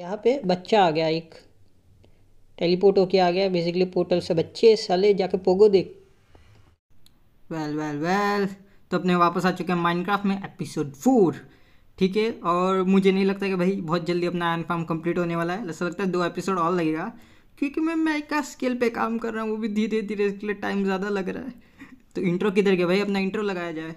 यहाँ पे बच्चा आ गया एक टेलीपोर्ट होके आ गया बेसिकली पोर्टल से बच्चे साले जाके पोगो देख वेल वेल वेल तो अपने वापस आ चुके हैं माइनक्राफ्ट में एपिसोड फोर ठीक है और मुझे नहीं लगता कि भाई बहुत जल्दी अपना आयन फार्म कम्प्लीट होने वाला है ऐसा लगता है दो एपिसोड और लगेगा क्योंकि मैं मैं का स्केल पे काम कर रहा हूँ वो भी धीरे धीरे इसके लिए टाइम ज़्यादा लग रहा है तो इंट्रो किधर गया भाई अपना इंट्रो लगाया जाए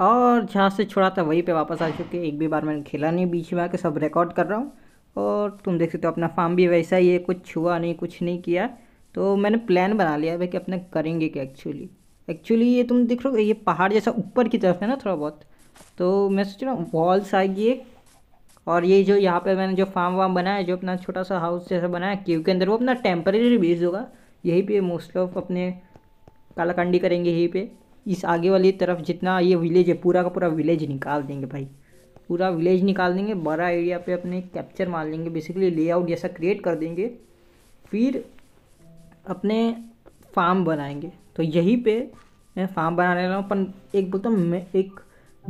और जहाँ से छोड़ा था वहीं पे वापस आ चुके एक भी बार मैंने खेला नहीं बीच में आके सब रिकॉर्ड कर रहा हूँ और तुम देख सकते हो अपना फार्म भी वैसा ही है कुछ छुआ नहीं कुछ नहीं किया तो मैंने प्लान बना लिया भाई कि अपने करेंगे क्या एक्चुअली एक्चुअली ये तुम देख रहे हो ये पहाड़ जैसा ऊपर की तरफ है ना थोड़ा बहुत तो मैं सोच रहा हूँ वॉल्स आएगी एक और ये जो यहाँ पे मैंने जो फार्म वार्म बनाया जो अपना छोटा सा हाउस जैसा बनाया क्यू के अंदर वो अपना टेम्परेरी बेस होगा यहीं पे मोस्ट ऑफ अपने कालाकंडी करेंगे यहीं पे इस आगे वाली तरफ जितना ये विलेज है पूरा का पूरा विलेज निकाल देंगे भाई पूरा विलेज निकाल देंगे बड़ा एरिया पे अपने कैप्चर मार लेंगे बेसिकली लेआउट जैसा क्रिएट कर देंगे फिर अपने फार्म बनाएंगे तो यहीं पे मैं फार्म बनाने लगा हूँ अपन एक बोलता हूँ एक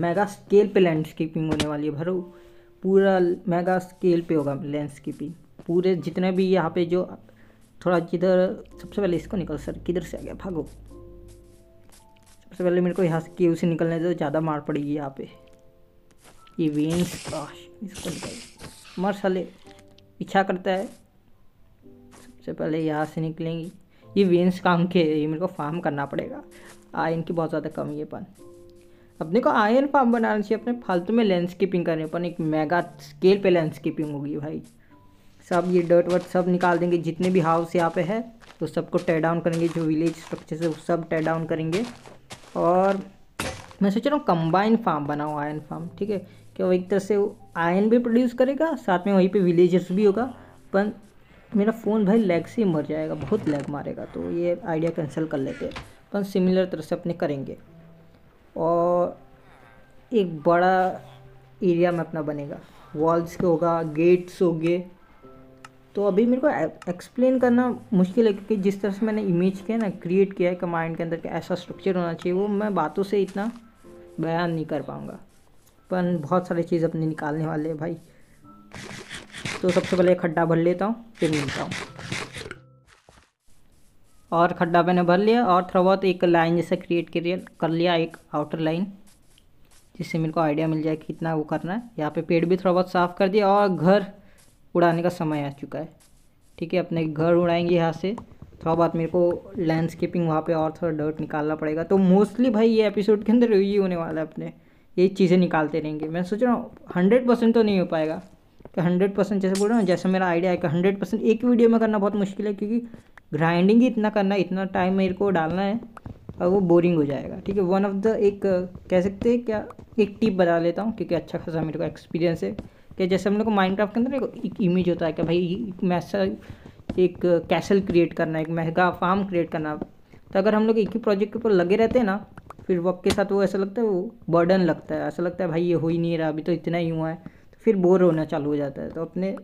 मेगा स्केल पे लैंडस्केपिंग होने वाली है भरो पूरा मेगा स्केल पे होगा लैंडस्केपिंग पूरे जितने भी यहाँ पे जो थोड़ा जिधर सबसे पहले इसको निकल सर किधर से आ गया भागो सबसे पहले मेरे को यहाँ से क्यू से निकलने से ज़्यादा मार पड़ेगी यहाँ पे इवेंट्स काश इसको निकल मर साले इच्छा करता है सबसे पहले यहाँ से निकलेंगी ये वेंस काम के ये मेरे को फार्म करना पड़ेगा आयन की बहुत ज़्यादा कमी है पन अपने को आयन फार्म बनाना चाहिए अपने फालतू में लैंडस्केपिंग करनी अपन एक मेगा स्केल पे लैंडस्केपिंग होगी भाई सब ये डर्ट वर्ट सब निकाल देंगे जितने भी हाउस यहाँ पे है तो सबको टे डाउन करेंगे जो विलेज स्ट्रक्चर है वो सब टे डाउन करेंगे और मैं सोच रहा हूँ कंबाइन फार्म बनाऊँ आयन फार्म ठीक है क्या वो एक तरह से आयन भी प्रोड्यूस करेगा साथ में वहीं पे विलेजर्स भी होगा पर मेरा फ़ोन भाई लैग से मर जाएगा बहुत लैग मारेगा तो ये आइडिया कैंसिल कर लेते हैं पर सिमिलर तरह से अपने करेंगे और एक बड़ा एरिया में अपना बनेगा वॉल्स के होगा गेट्स होंगे तो अभी मेरे को एक्सप्लेन करना मुश्किल है क्योंकि जिस तरह से मैंने इमेज किया ना क्रिएट किया है कि माइंड के अंदर कि ऐसा स्ट्रक्चर होना चाहिए वो मैं बातों से इतना बयान नहीं कर पाऊँगा पर बहुत सारी चीज़ अपने निकालने वाले हैं भाई तो सबसे पहले खड्डा भर लेता हूँ फिर मिलता हूँ और खड्डा मैंने भर लिया और थोड़ा बहुत एक लाइन जैसे क्रिएट कर लिया एक आउटर लाइन जिससे मेरे को आइडिया मिल जाए कि कितना वो करना है यहाँ पे पेड़ भी थोड़ा बहुत साफ़ कर दिया और घर उड़ाने का समय आ चुका है ठीक है अपने घर उड़ाएंगे यहाँ से थोड़ा तो बहुत मेरे को लैंडस्केपिंग वहाँ पे और थोड़ा डर्ट निकालना पड़ेगा तो मोस्टली भाई ये एपिसोड के अंदर ये होने वाला है अपने ये चीज़ें निकालते रहेंगे मैं सोच रहा हूँ हंड्रेड परसेंट तो नहीं हो पाएगा तो हंड्रेड परसेंट जैसे बोल रहा हूँ जैसा मेरा आइडिया है कि हंड्रेड परसेंट एक वीडियो में करना बहुत मुश्किल है क्योंकि ग्राइंडिंग ही इतना करना है इतना टाइम मेरे को डालना है और वो बोरिंग हो जाएगा ठीक है वन ऑफ द एक कह सकते हैं क्या एक टिप बता लेता हूँ क्योंकि अच्छा खासा मेरे को एक्सपीरियंस है कि जैसे हम लोग को माइनक्राफ्ट के अंदर एक इमेज होता है कि भाई मैसा एक कैसल क्रिएट करना एक महंगा फार्म क्रिएट करना तो अगर हम लोग एक ही प्रोजेक्ट के ऊपर लगे रहते हैं ना फिर वक्त के साथ वो ऐसा लगता है वो बर्डन लगता है ऐसा लगता है भाई ये हो ही नहीं रहा अभी तो इतना ही हुआ है तो फिर बोर होना चालू हो जाता है तो अपने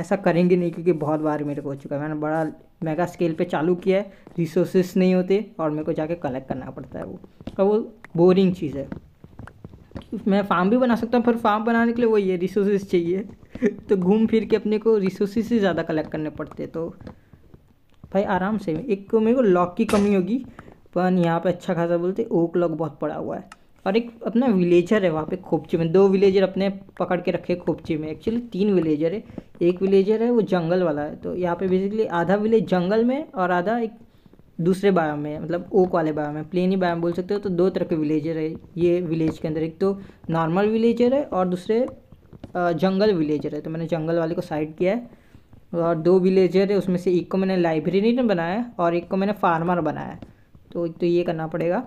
ऐसा करेंगे नहीं क्योंकि बहुत बार मेरे को हो चुका है मैंने बड़ा मेगा स्केल पे चालू किया है रिसोर्सेस नहीं होते और मेरे को जाके कलेक्ट करना पड़ता है वो तो वो बोरिंग चीज़ है मैं फार्म भी बना सकता हूँ पर फार्म बनाने के लिए वही है रिसोर्सेज चाहिए तो घूम फिर के अपने को रिसोर्सेज से ज़्यादा कलेक्ट करने पड़ते तो भाई आराम से एक को तो मेरे को लॉक की कमी होगी पर यहाँ पे अच्छा खासा बोलते ओक लॉक बहुत पड़ा हुआ है और एक अपना विलेजर है वहाँ पे खोपची में दो विलेजर अपने पकड़ के रखे खोपची में एक्चुअली तीन विलेजर है एक विलेजर है वो जंगल वाला है तो यहाँ पे बेसिकली आधा विलेज जंगल में और आधा एक दूसरे बायो में मतलब ओक वाले बायो में प्लेन ही बायो बोल सकते हो तो दो तरह के विलेजर है ये विलेज के अंदर एक तो नॉर्मल विलेजर है और दूसरे जंगल विलेजर है तो मैंने जंगल वाले को साइड किया है और दो विलेजर है उसमें से एक को मैंने लाइब्रेरियन बनाया और एक को मैंने फार्मर बनाया तो एक तो ये करना पड़ेगा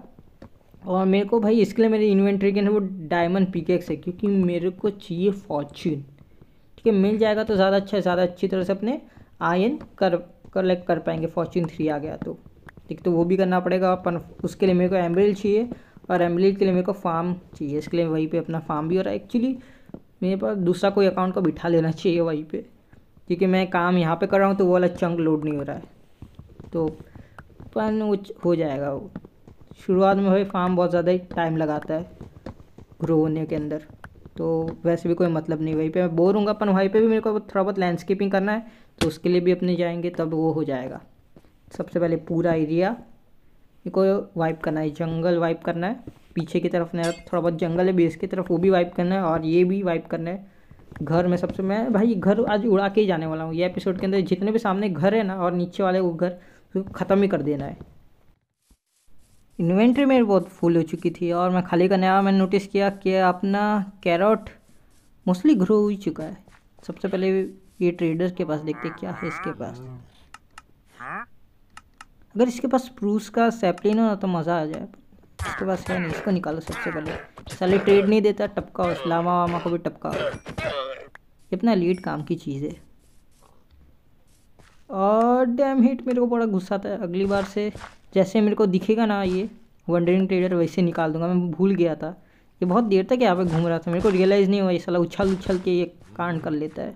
और मेरे को भाई इसके लिए मेरी इन्वेंट्री के अंदर वो डायमंड पिकेक्स है क्योंकि मेरे को चाहिए फॉर्च्यून ठीक है मिल जाएगा तो ज़्यादा अच्छा है ज़्यादा अच्छी तरह से अपने आयन कर कलेक्ट कर, कर पाएंगे फॉर्चून थ्री आ गया तो ठीक तो वो भी करना पड़ेगा अपन उसके लिए मेरे को एम्ब्रेल चाहिए और एम्ब्रेल के लिए मेरे को फार्म चाहिए इसके लिए वहीं पे अपना फार्म भी हो रहा है एक्चुअली मेरे पास दूसरा कोई अकाउंट को बिठा लेना चाहिए वहीं पर क्योंकि मैं काम यहाँ पर कर रहा हूँ तो वो वाला चंक लोड नहीं हो रहा है तो अपन हो जाएगा वो शुरुआत में भाई फार्म बहुत ज़्यादा ही टाइम लगाता है ग्रो होने के अंदर तो वैसे भी कोई मतलब नहीं वहीं पे मैं बोरूँगा अपन वहीं पे भी मेरे को थोड़ा बहुत लैंडस्केपिंग करना है तो उसके लिए भी अपने जाएंगे तब वो हो जाएगा सबसे पहले पूरा एरिया को वाइप करना है जंगल वाइप करना है पीछे की तरफ ना थोड़ा बहुत जंगल है बेस की तरफ वो भी वाइप करना है और ये भी वाइप करना है घर में सबसे मैं भाई घर आज उड़ा के ही जाने वाला हूँ ये एपिसोड के अंदर जितने भी सामने घर है ना और नीचे वाले वो घर तो ख़त्म ही कर देना है इन्वेंट्री मेरी बहुत फुल हो चुकी थी और मैं खाली करने आया मैंने नोटिस किया कि अपना कैरोट मोस्टली ग्रो हो चुका है सबसे पहले ये ट्रेडर्स के पास देखते क्या है इसके पास अगर इसके पास प्रूस का सेपलिन हो तो मज़ा आ जाए इसके पास है नहीं इसको निकालो सबसे पहले साले ट्रेड नहीं देता टपका हो लामा वामा को भी टपका हो इतना लेट काम की चीज़ है और डैम हिट मेरे को बड़ा गुस्सा था अगली बार से जैसे मेरे को दिखेगा ना ये वंडरिंग ट्रेडर वैसे निकाल दूंगा मैं भूल गया था ये बहुत देर तक यहाँ पे घूम रहा था मेरे को रियलाइज़ नहीं हुआ ये साला उछल उछल के ये कांड कर लेता है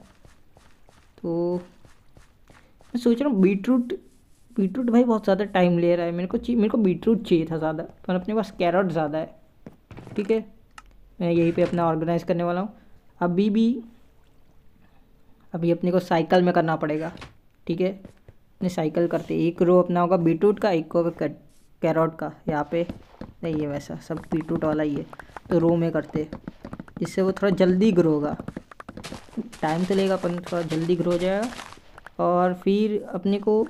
तो मैं सोच रहा हूँ बीट रूट बीटरूट भाई बहुत ज़्यादा टाइम ले रहा है मेरे को मेरे को बीटरूट चाहिए था ज़्यादा पर अपने पास कैरट ज़्यादा है ठीक है मैं यहीं पे अपना ऑर्गेनाइज करने वाला हूँ अभी भी अभी अपने को साइकिल में करना पड़ेगा ठीक है अपने साइकिल करते एक रो अपना होगा बीटरूट का एक होगा कैरट का यहाँ पे नहीं है वैसा सब बीटरूट वाला ही है तो रो में करते जिससे वो थोड़ा जल्दी ग्रो होगा टाइम तो लेगा अपन थोड़ा जल्दी ग्रो हो जाएगा और फिर अपने को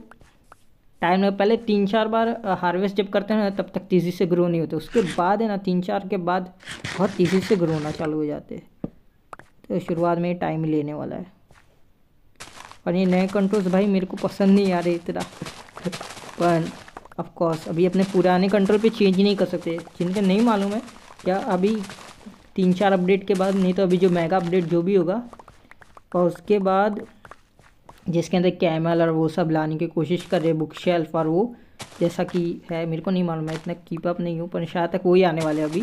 टाइम में पहले तीन चार बार हार्वेस्ट जब करते हैं ना तब तक तेज़ी से ग्रो नहीं होते उसके बाद है ना तीन चार के बाद बहुत तेज़ी से ग्रो होना चालू हो जाते हैं तो शुरुआत में टाइम लेने वाला है और ये नए कंट्रोल्स भाई मेरे को पसंद नहीं आ रहे इतना पर ऑफकोर्स अभी अपने पुराने कंट्रोल पे चेंज नहीं कर सकते जिनके नहीं मालूम है क्या अभी तीन चार अपडेट के बाद नहीं तो अभी जो मेगा अपडेट जो भी होगा और उसके बाद जिसके अंदर कैमल और वो सब लाने की कोशिश कर रहे बुक शेल्फ और वो जैसा कि है मेरे को नहीं मालूम मैं इतना कीप अप नहीं हूँ पर शायद तक वही आने वाले अभी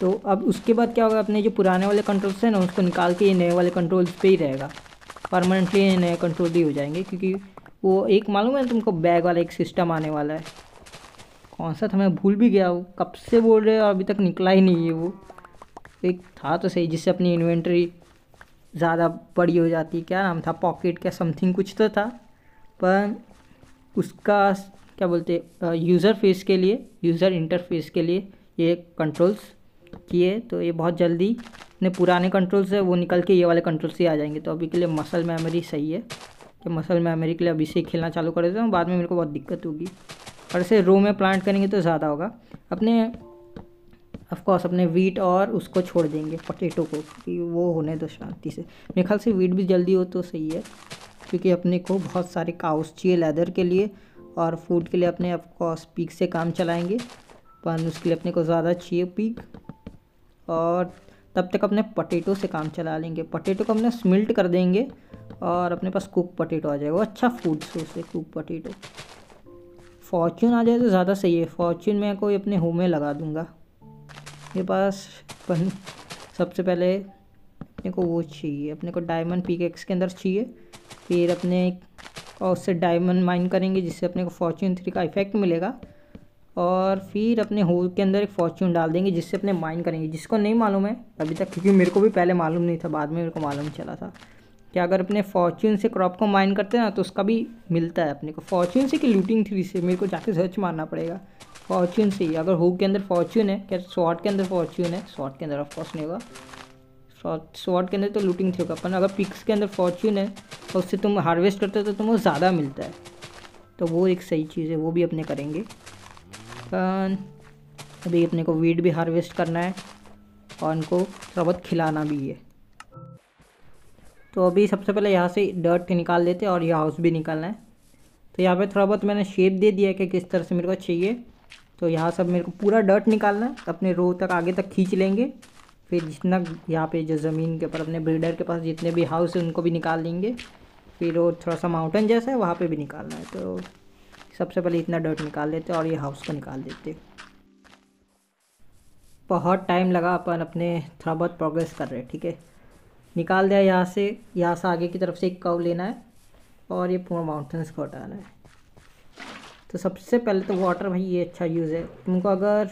तो अब उसके बाद क्या होगा अपने जो पुराने वाले कंट्रोल्स हैं ना उसको निकाल के ये नए वाले कंट्रोल्स पे ही रहेगा परमानेंटली ये नए कंट्रोल ही हो जाएंगे क्योंकि वो एक मालूम है तुमको बैग वाला एक सिस्टम आने वाला है कौन सा था मैं भूल भी गया वो कब से बोल रहे और अभी तक निकला ही नहीं है वो एक था तो सही जिससे अपनी इन्वेंट्री ज़्यादा बड़ी हो जाती क्या नाम था पॉकेट क्या समथिंग कुछ तो था पर उसका क्या बोलते यूज़र फेस के लिए यूज़र इंटरफेस के लिए ये कंट्रोल्स किए तो ये बहुत जल्दी ने पुराने कंट्रोल्स है वो निकल के ये वाले कंट्रोल्स ही आ जाएंगे तो अभी के लिए मसल मेमोरी सही है कि मसल मेमोरी के लिए अभी से खेलना चालू कर देता हूँ बाद में मेरे को बहुत दिक्कत होगी और ऐसे रो में प्लांट करेंगे तो ज़्यादा होगा अपने ऑफकोर्स अपने वीट और उसको छोड़ देंगे पटेटो को क्योंकि वो होने दो शांति से मेरे ख्याल से वीट भी जल्दी हो तो सही है क्योंकि अपने को बहुत सारे काउस चाहिए लेदर के लिए और फूड के लिए अपने ऑफकोर्स पीक से काम चलाएँगे पर उसके लिए अपने को ज़्यादा चाहिए पीक और तब तक अपने पटेटो से काम चला लेंगे पटेटो को अपने स्मिल्ट कर देंगे और अपने पास कुक पटेटो आ जाएगा अच्छा फूड सोर्स है कुक पटेटो फॉर्चून आ जाए तो ज़्यादा सही है फॉर्चून मैं कोई अपने होम में लगा दूँगा मेरे पास सबसे पहले अपने को वो चाहिए अपने को डायमंड पी के अंदर चाहिए फिर अपने और उससे डायमंड माइन करेंगे जिससे अपने को फॉर्चून थ्री का इफेक्ट मिलेगा और फिर अपने होल के अंदर एक फॉर्च्यून डाल देंगे जिससे अपने माइन करेंगे जिसको नहीं मालूम है अभी तक क्योंकि मेरे को भी पहले मालूम नहीं था बाद में मेरे को मालूम चला था कि अगर अपने फॉर्चून से क्रॉप को माइन करते हैं ना तो उसका भी मिलता है अपने को फॉर्च्यून से कि लूटिंग थ्री से मेरे को जाके सर्च मारना पड़ेगा फॉर्च्यून ही अगर हुक के अंदर फॉर्च्यून है क्या शॉर्ट के अंदर फॉर्च्यून है शॉर्ट के अंदर ऑफकोर्स नहीं होगा शॉर्ट के अंदर तो लूटिंग थी होगा पर अगर पिक्स के अंदर फॉर्च्यून है तो उससे तुम हार्वेस्ट करते हो तो तुम्हें ज़्यादा मिलता है तो वो एक सही चीज़ है वो भी अपने करेंगे अभी अपने को वीट भी हार्वेस्ट करना है और इनको थोड़ा बहुत खिलाना भी है तो अभी सबसे पहले यहाँ से डर्ट निकाल देते और ये हाउस भी निकालना है तो यहाँ पे थोड़ा बहुत मैंने शेप दे दिया है कि किस तरह से मेरे को चाहिए तो यहाँ सब मेरे को पूरा डर्ट निकालना है अपने रो तक आगे तक खींच लेंगे फिर जितना यहाँ पे जो ज़मीन के ऊपर अपने ब्रीडर के पास जितने भी हाउस हैं उनको भी निकाल लेंगे फिर वो थोड़ा सा माउंटेन जैसा है वहाँ पे भी निकालना है तो सबसे पहले इतना डर्ट निकाल लेते और ये हाउस को निकाल देते बहुत टाइम लगा अपन अपने थोड़ा बहुत प्रोग्रेस कर रहे हैं ठीक है निकाल दिया यहाँ से यहाँ से आगे की तरफ से एक कव लेना है और ये पूरा माउंटेन्स को हटाना है तो सबसे पहले तो वाटर भाई ये अच्छा यूज़ है तुमको अगर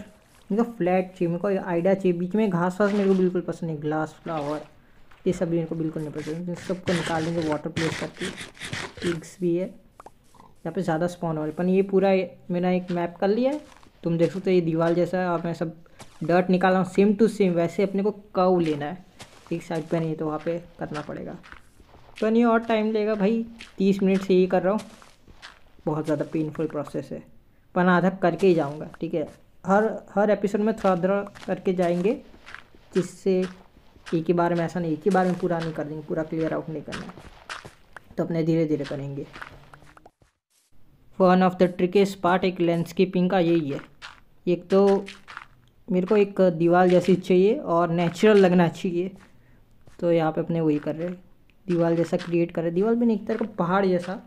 मेरे फ्लैट चाहिए मेरे को आइडिया चाहिए बीच में घास वास मेरे को बिल्कुल पसंद है ग्लास फ्लावर ये सब भी मेरे को बिल्कुल नहीं पसंद इन सबको निकाल देंगे वाटर प्लेस करके पिग्स भी है यहाँ पे ज़्यादा स्पॉन हो रहे पर ये पूरा मैंने एक मैप कर लिया है तुम देख सकते हो तो ये दीवार जैसा है और मैं सब डर्ट निकाल रहा हूँ सेम टू सेम वैसे अपने को कव लेना है एक साइड पर नहीं तो वहाँ पर करना पड़ेगा पर नहीं और टाइम लेगा भाई तीस मिनट से ये कर रहा हूँ बहुत ज़्यादा पेनफुल प्रोसेस है पर आधा करके ही जाऊँगा ठीक है हर हर एपिसोड में थोड़ा थोड़ा करके जाएंगे जिससे एक ही बार में ऐसा नहीं एक ही बार में पूरा नहीं कर देंगे पूरा क्लियर आउट नहीं करना तो अपने धीरे धीरे करेंगे one of the trickiest part एक लैंडस्केपिंग का यही है एक तो मेरे को एक दीवार जैसी चाहिए और नेचुरल लगना चाहिए तो यहाँ पे अपने वही कर रहे हैं दीवार जैसा क्रिएट कर रहे दीवार भी नहीं एक तरह का पहाड़ जैसा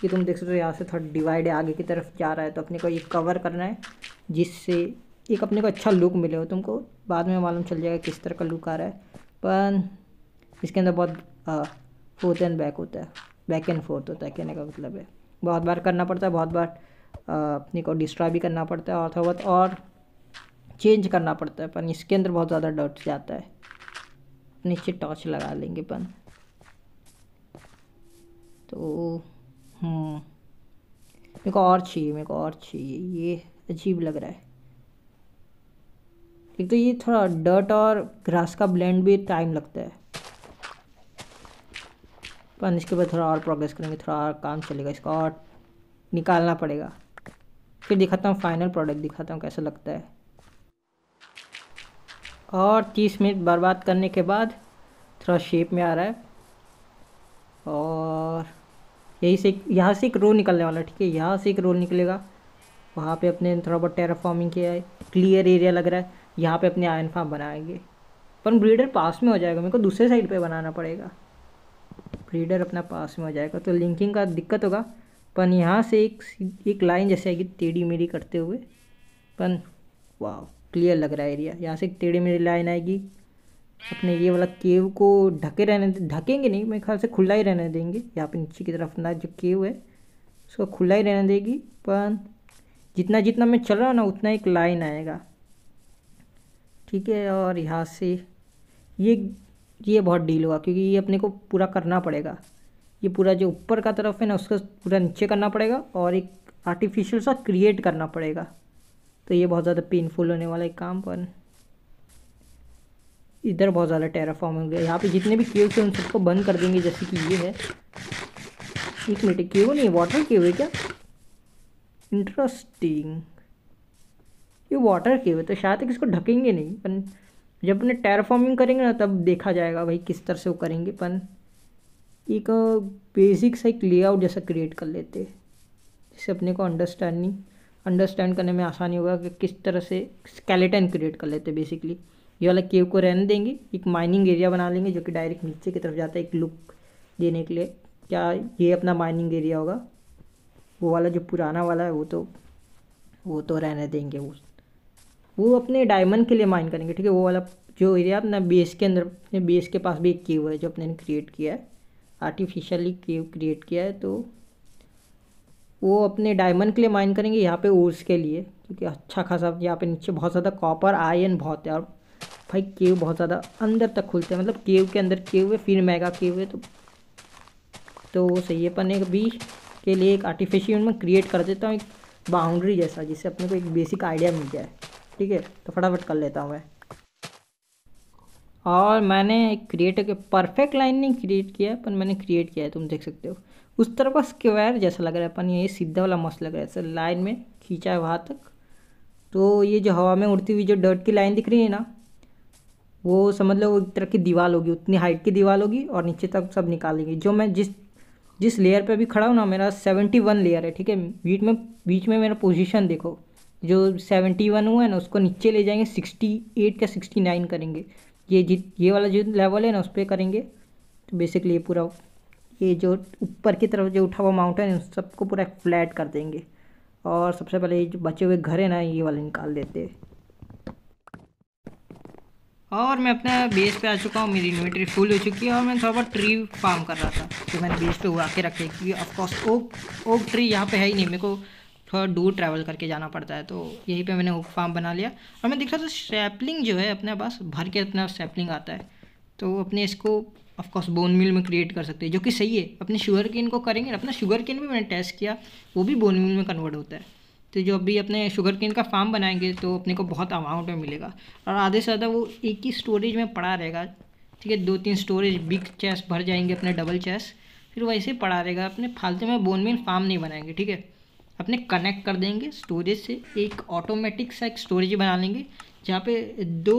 कि तुम देख सकते हो यहाँ से थोड़ा डिवाइड है आगे की तरफ जा रहा है तो अपने को ये कवर करना है जिससे एक अपने को अच्छा लुक मिले हो तुमको बाद में मालूम चल जाएगा किस तरह का लुक आ रहा है पर इसके अंदर बहुत फोर्थ एंड बैक होता है बैक एंड फोर्थ होता है कहने का मतलब है बहुत बार करना पड़ता है बहुत बार अपने को डिस्ट्रॉय भी करना पड़ता है और थोड़ा बहुत और चेंज करना पड़ता है पर इसके अंदर बहुत ज़्यादा डर्ट जाता है नीचे टॉर्च लगा लेंगे पन तो हम्म। मेरे को और चाहिए मेरे को और चाहिए ये अजीब लग रहा है एक तो ये थोड़ा डर्ट और ग्रास का ब्लेंड भी टाइम लगता है पर इसके बाद थोड़ा और प्रोग्रेस करेंगे थोड़ा और काम चलेगा इसका और निकालना पड़ेगा फिर दिखाता हूँ फाइनल प्रोडक्ट दिखाता हूँ कैसा लगता है और तीस मिनट बर्बाद करने के बाद थोड़ा शेप में आ रहा है और यही से यहाँ से एक रो निकलने वाला ठीक है यहाँ से एक रो निकलेगा वहाँ पे अपने थोड़ा बहुत फार्मिंग किया है क्लियर एरिया लग रहा है यहाँ पे अपने आयन फार्म बनाएंगे पर ब्रीडर पास में हो जाएगा मेरे को दूसरे साइड पे बनाना पड़ेगा ब्रीडर अपना पास में हो जाएगा तो लिंकिंग का दिक्कत होगा पर यहाँ से एक एक लाइन जैसे आएगी टेढ़ी मेढ़ी करते हुए पन वाह क्लियर लग रहा है एरिया यहाँ से एक टेढ़ी मेढ़ी लाइन आएगी अपने ये वाला केव को ढके रहने ढकेंगे नहीं मेरे ख्याल से खुला ही रहने देंगे यहाँ पे नीचे की तरफ ना जो केव है उसको खुला ही रहने देगी पर जितना जितना मैं चल रहा हूँ ना उतना एक लाइन आएगा ठीक है और यहाँ से ये ये बहुत डील होगा क्योंकि ये अपने को पूरा करना पड़ेगा ये पूरा जो ऊपर का तरफ है ना उसका पूरा नीचे करना पड़ेगा और एक आर्टिफिशियल सा क्रिएट करना पड़ेगा तो ये बहुत ज़्यादा पेनफुल होने वाला एक काम पर इधर बहुत ज़्यादा टेराफॉर्म हो गया यहाँ पे जितने भी केव थे उन सबको बंद कर देंगे जैसे कि ये है एक मिनट केव नहीं वाटर केव है क्या इंटरेस्टिंग ये वाटर केव है तो शायद इसको ढकेंगे नहीं पन जब अपने टेराफॉर्मिंग करेंगे ना तब देखा जाएगा भाई किस तरह से वो करेंगे पन एक बेसिक सा एक लेआउट जैसा क्रिएट कर लेते जिससे अपने को अंडरस्टैंडिंग अंडरस्टैंड करने में आसानी होगा कि किस तरह से स्केलेटन क्रिएट कर लेते बेसिकली ये वाला केव को रहने देंगे एक माइनिंग एरिया बना लेंगे जो कि डायरेक्ट नीचे की तरफ जाता है एक लुक देने के लिए क्या ये अपना माइनिंग एरिया होगा वो वाला जो पुराना वाला है वो तो वो तो रहने देंगे वो वो अपने डायमंड के लिए माइन करेंगे ठीक है वो वाला जो एरिया अपना बेस के अंदर अपने बेस के पास भी एक केव है जो अपने क्रिएट किया है आर्टिफिशियली केव क्रिएट किया है तो वो अपने डायमंड के लिए माइन करेंगे यहाँ पे ओर्स के लिए क्योंकि अच्छा खासा यहाँ पे नीचे बहुत ज़्यादा कॉपर आयरन बहुत है और भाई केव बहुत ज़्यादा अंदर तक खुलते हैं मतलब केव के अंदर केव है फिर मेगा केव है तो तो सही है पर एक बी के लिए एक आर्टिफिशियल मैं क्रिएट कर देता हूँ एक बाउंड्री जैसा जिससे अपने को एक बेसिक आइडिया मिल जाए ठीक है तो फटाफट कर लेता हूँ मैं और मैंने एक क्रिएट के परफेक्ट लाइन नहीं क्रिएट किया है पर मैंने क्रिएट किया है तुम देख सकते हो उस तरफ का स्क्वायर जैसा लग रहा है अपन ये सीधा वाला मस्त लग रहा है लाइन में खींचा है वहाँ तक तो ये जो हवा में उड़ती हुई जो डर्ट की लाइन दिख रही है ना वो समझ मतलब लो एक तरह की दीवार होगी उतनी हाइट की दीवार होगी और नीचे तक सब निकालेंगे जो मैं जिस जिस लेयर पे भी खड़ा हूँ ना मेरा सेवेंटी वन लेयर है ठीक है बीच में बीच में मेरा पोजीशन देखो जो सेवेंटी वन हुआ है ना उसको नीचे ले जाएंगे सिक्सटी एट या सिक्सटी नाइन करेंगे ये जित ये वाला जो लेवल है ना उस पर करेंगे तो बेसिकली ये पूरा ये जो ऊपर की तरफ जो उठा हुआ माउंटेन है सबको पूरा फ्लैट कर देंगे और सबसे पहले ये जो बचे हुए घर है ना ये वाले निकाल देते हैं और मैं अपना बेस पे आ चुका हूँ मेरी इन्वेंट्री फुल हो चुकी है और मैं थोड़ा बहुत ट्री फार्म कर रहा था तो मैंने बेस पे उगा के रखे क्योंकि ऑफकोर्स ओक ओक ट्री यहाँ पे है ही नहीं मेरे को थोड़ा दूर ट्रैवल करके जाना पड़ता है तो यहीं पे मैंने ओक फार्म बना लिया और मैं देख रहा था सैपलिंग जो है अपने पास भर के अपना सैपलिंग आता है तो अपने इसको ऑफकोर्स बोन मिल में क्रिएट कर सकते हैं जो कि सही है अपने शुगर केन को करेंगे अपना शुगर केन भी मैंने टेस्ट किया वो भी बोन मिल में कन्वर्ट होता है तो जो अभी अपने शुगर केन का फार्म बनाएंगे तो अपने को बहुत अमाउंट में मिलेगा और आधे से ज़्यादा वो एक ही स्टोरेज में पड़ा रहेगा ठीक है दो तीन स्टोरेज बिग चेस भर जाएंगे अपने डबल चेस फिर वैसे ही पड़ा रहेगा अपने फालतू में बोन फार्म नहीं बनाएंगे ठीक है अपने कनेक्ट कर देंगे स्टोरेज से एक ऑटोमेटिक सा एक स्टोरेज बना लेंगे जहाँ पे दो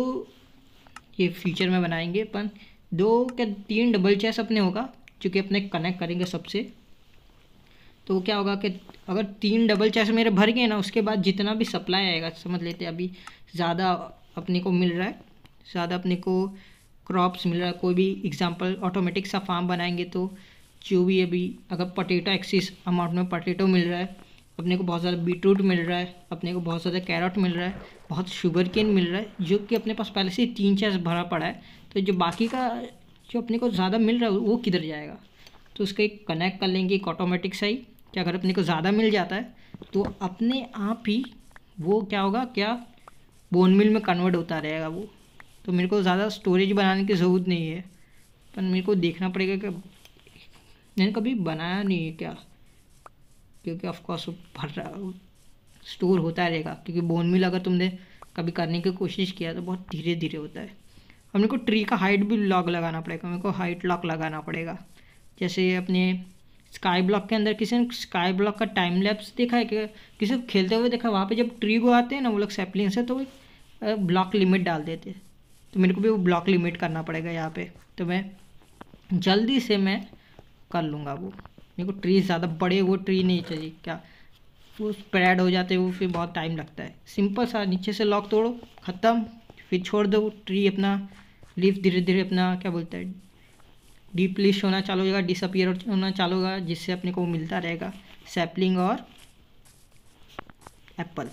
ये फ्यूचर में बनाएंगे अपन दो क्या तीन डबल चेस अपने होगा चूँकि अपने कनेक्ट करेंगे सबसे तो क्या होगा कि अगर तीन डबल चेस्ट मेरे भर गए ना उसके बाद जितना भी सप्लाई आएगा समझ लेते अभी ज़्यादा अपने को मिल रहा है ज़्यादा अपने को क्रॉप्स मिल रहा है कोई भी एग्जांपल ऑटोमेटिक सा फार्म बनाएंगे तो जो भी अभी अगर पटेटो एक्सिस अमाउंट में पटेटो मिल रहा है अपने को बहुत ज़्यादा बीटरूट मिल रहा है अपने को बहुत ज़्यादा कैरट मिल रहा है बहुत शुगर केन मिल रहा है जो कि अपने पास पहले से तीन चेस भरा पड़ा है तो जो बाकी का जो अपने को ज़्यादा मिल रहा है वो किधर जाएगा तो उसका एक कनेक्ट कर लेंगे एक ऑटोमेटिक ही कि अगर अपने को ज़्यादा मिल जाता है तो अपने आप ही वो क्या होगा क्या बोन मिल में कन्वर्ट होता रहेगा वो तो मेरे को ज़्यादा स्टोरेज बनाने की ज़रूरत नहीं है पर मेरे को देखना पड़ेगा कि मैंने कभी बनाया नहीं है क्या क्योंकि ऑफकोर्स वो भर रहा स्टोर होता रहेगा क्योंकि बोन मिल अगर तुमने कभी करने की कोशिश किया तो बहुत धीरे धीरे होता है और मेरे को ट्री का हाइट भी लॉक लगाना पड़ेगा मेरे को हाइट लॉक लगाना पड़ेगा जैसे अपने स्काई ब्लॉक के अंदर किसी ने स्काई ब्लॉक का टाइम लैप्स देखा है कि किसी को खेलते हुए देखा वहाँ पे जब ट्री को आते हैं ना वो लोग सैपलिंग से तो ब्लॉक लिमिट डाल देते हैं तो मेरे को भी वो ब्लॉक लिमिट करना पड़ेगा यहाँ पे तो मैं जल्दी से मैं कर लूँगा वो मेरे को ट्री ज़्यादा बड़े वो ट्री नहीं चाहिए क्या वो स्प्रेड हो जाते वो फिर बहुत टाइम लगता है सिंपल सा नीचे से लॉक तोड़ो ख़त्म फिर छोड़ दो ट्री अपना लिफ्ट धीरे धीरे अपना क्या बोलता है डीप होना चालू हो जाएगा डिसअपियर होना चालू होगा जिससे अपने को मिलता रहेगा सैपलिंग और एप्पल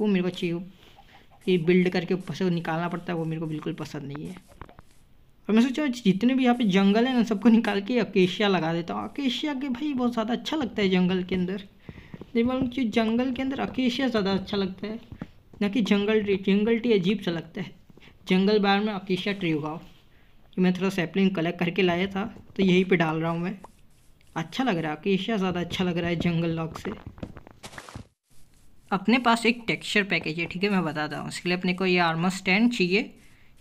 वो मेरे को चाहिए ये बिल्ड करके ऊपर से निकालना पड़ता है वो मेरे को बिल्कुल पसंद नहीं है और मैं सोचा जितने भी यहाँ पे जंगल है ना सबको निकाल के अकेशिया लगा देता हूँ अकेशिया के भाई बहुत ज़्यादा अच्छा लगता है जंगल के अंदर नहीं मालूम कि जंगल के अंदर अकेशिया ज़्यादा अच्छा लगता है ना कि जंगल ट्री जंगल ट्री अजीब सा लगता है जंगल बार में अकेशिया ट्री उगाओ कि मैं थोड़ा सैपलिंग कलेक्ट करके लाया था तो यहीं पे डाल रहा हूँ मैं अच्छा लग रहा है केशा ज़्यादा अच्छा लग रहा है जंगल लॉक से अपने पास एक टेक्सचर पैकेज है ठीक है मैं बताता हूँ इसके लिए अपने को ये आर्मा स्टैंड चाहिए